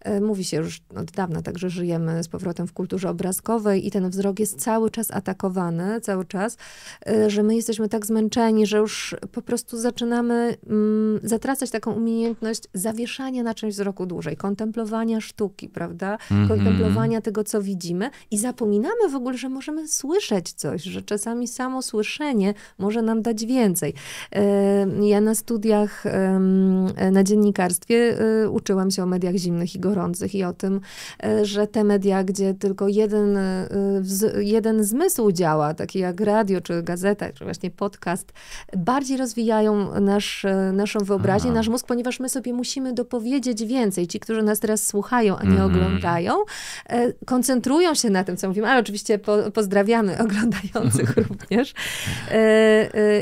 E, mówi się już od dawna, także żyjemy z powrotem w kulturze obrazkowej i ten wzrok jest cały czas atakowany, cały czas, e, że my jesteśmy tak zmęczeni, że już po prostu zaczynamy mm, zatracać taką umiejętność zawieszania na czymś wzroku dłużej, kontemplowania sztuki, prawda? Mm -hmm. Kontemplowania tego, co widzimy i zapominamy w ogóle, że możemy słyszeć coś, że czasami samo słyszenie może nam dać więcej. E, ja na studiach na dziennikarstwie uczyłam się o mediach zimnych i gorących i o tym, e, że te media, gdzie tylko jeden, e, jeden zmysł działa, taki jak radio, czy gazeta, czy właśnie podcast, bardziej rozwijają nasz, e, naszą wyobraźnię, Aha. nasz mózg, ponieważ my sobie musimy dopowiedzieć więcej. Ci, którzy nas teraz słuchają, a nie mm. oglądają, koncentrują się na tym, co mówimy, ale oczywiście po, pozdrawiamy oglądających również.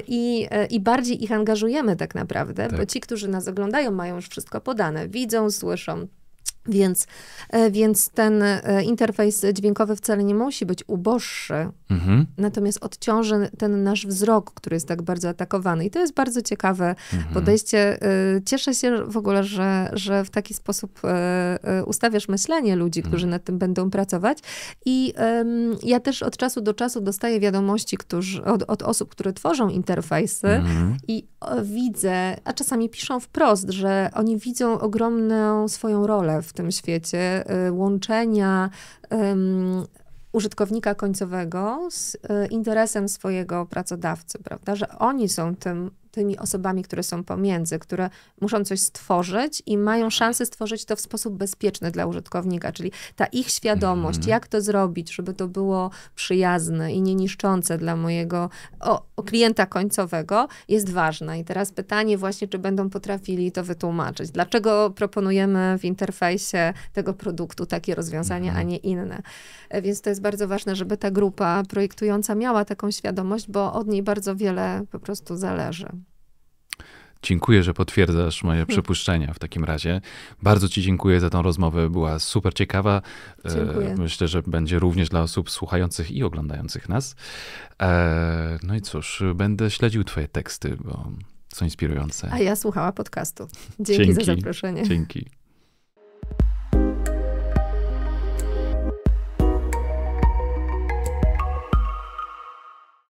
I, I bardziej ich angażujemy tak naprawdę, tak. bo ci, którzy nas oglądają, mają już wszystko podane. Widzą, słyszą, więc, e, więc ten e, interfejs dźwiękowy wcale nie musi być uboższy, mhm. natomiast odciąży ten nasz wzrok, który jest tak bardzo atakowany. I to jest bardzo ciekawe mhm. podejście. E, cieszę się w ogóle, że, że w taki sposób ustawiasz myślenie ludzi, którzy mhm. nad tym będą pracować. I um, ja też od czasu do czasu dostaję wiadomości którzy, od, od osób, które tworzą interfejsy mhm. i widzę, a czasami piszą wprost, że oni widzą ogromną swoją rolę w tym świecie y, łączenia użytkownika końcowego z y, interesem swojego pracodawcy, prawda? Że oni są tym tymi osobami, które są pomiędzy, które muszą coś stworzyć i mają szansę stworzyć to w sposób bezpieczny dla użytkownika, czyli ta ich świadomość, mhm. jak to zrobić, żeby to było przyjazne i nie niszczące dla mojego o, o klienta końcowego, jest ważna. I teraz pytanie właśnie, czy będą potrafili to wytłumaczyć. Dlaczego proponujemy w interfejsie tego produktu takie rozwiązania, a mhm. nie inne? E, więc to jest bardzo ważne, żeby ta grupa projektująca miała taką świadomość, bo od niej bardzo wiele po prostu zależy. Dziękuję, że potwierdzasz moje przypuszczenia w takim razie. Bardzo Ci dziękuję za tą rozmowę. Była super ciekawa. E, dziękuję. Myślę, że będzie również dla osób słuchających i oglądających nas. E, no i cóż, będę śledził Twoje teksty, bo są inspirujące. A ja słuchała podcastu. Dzięki, Dzięki. za zaproszenie. Dzięki.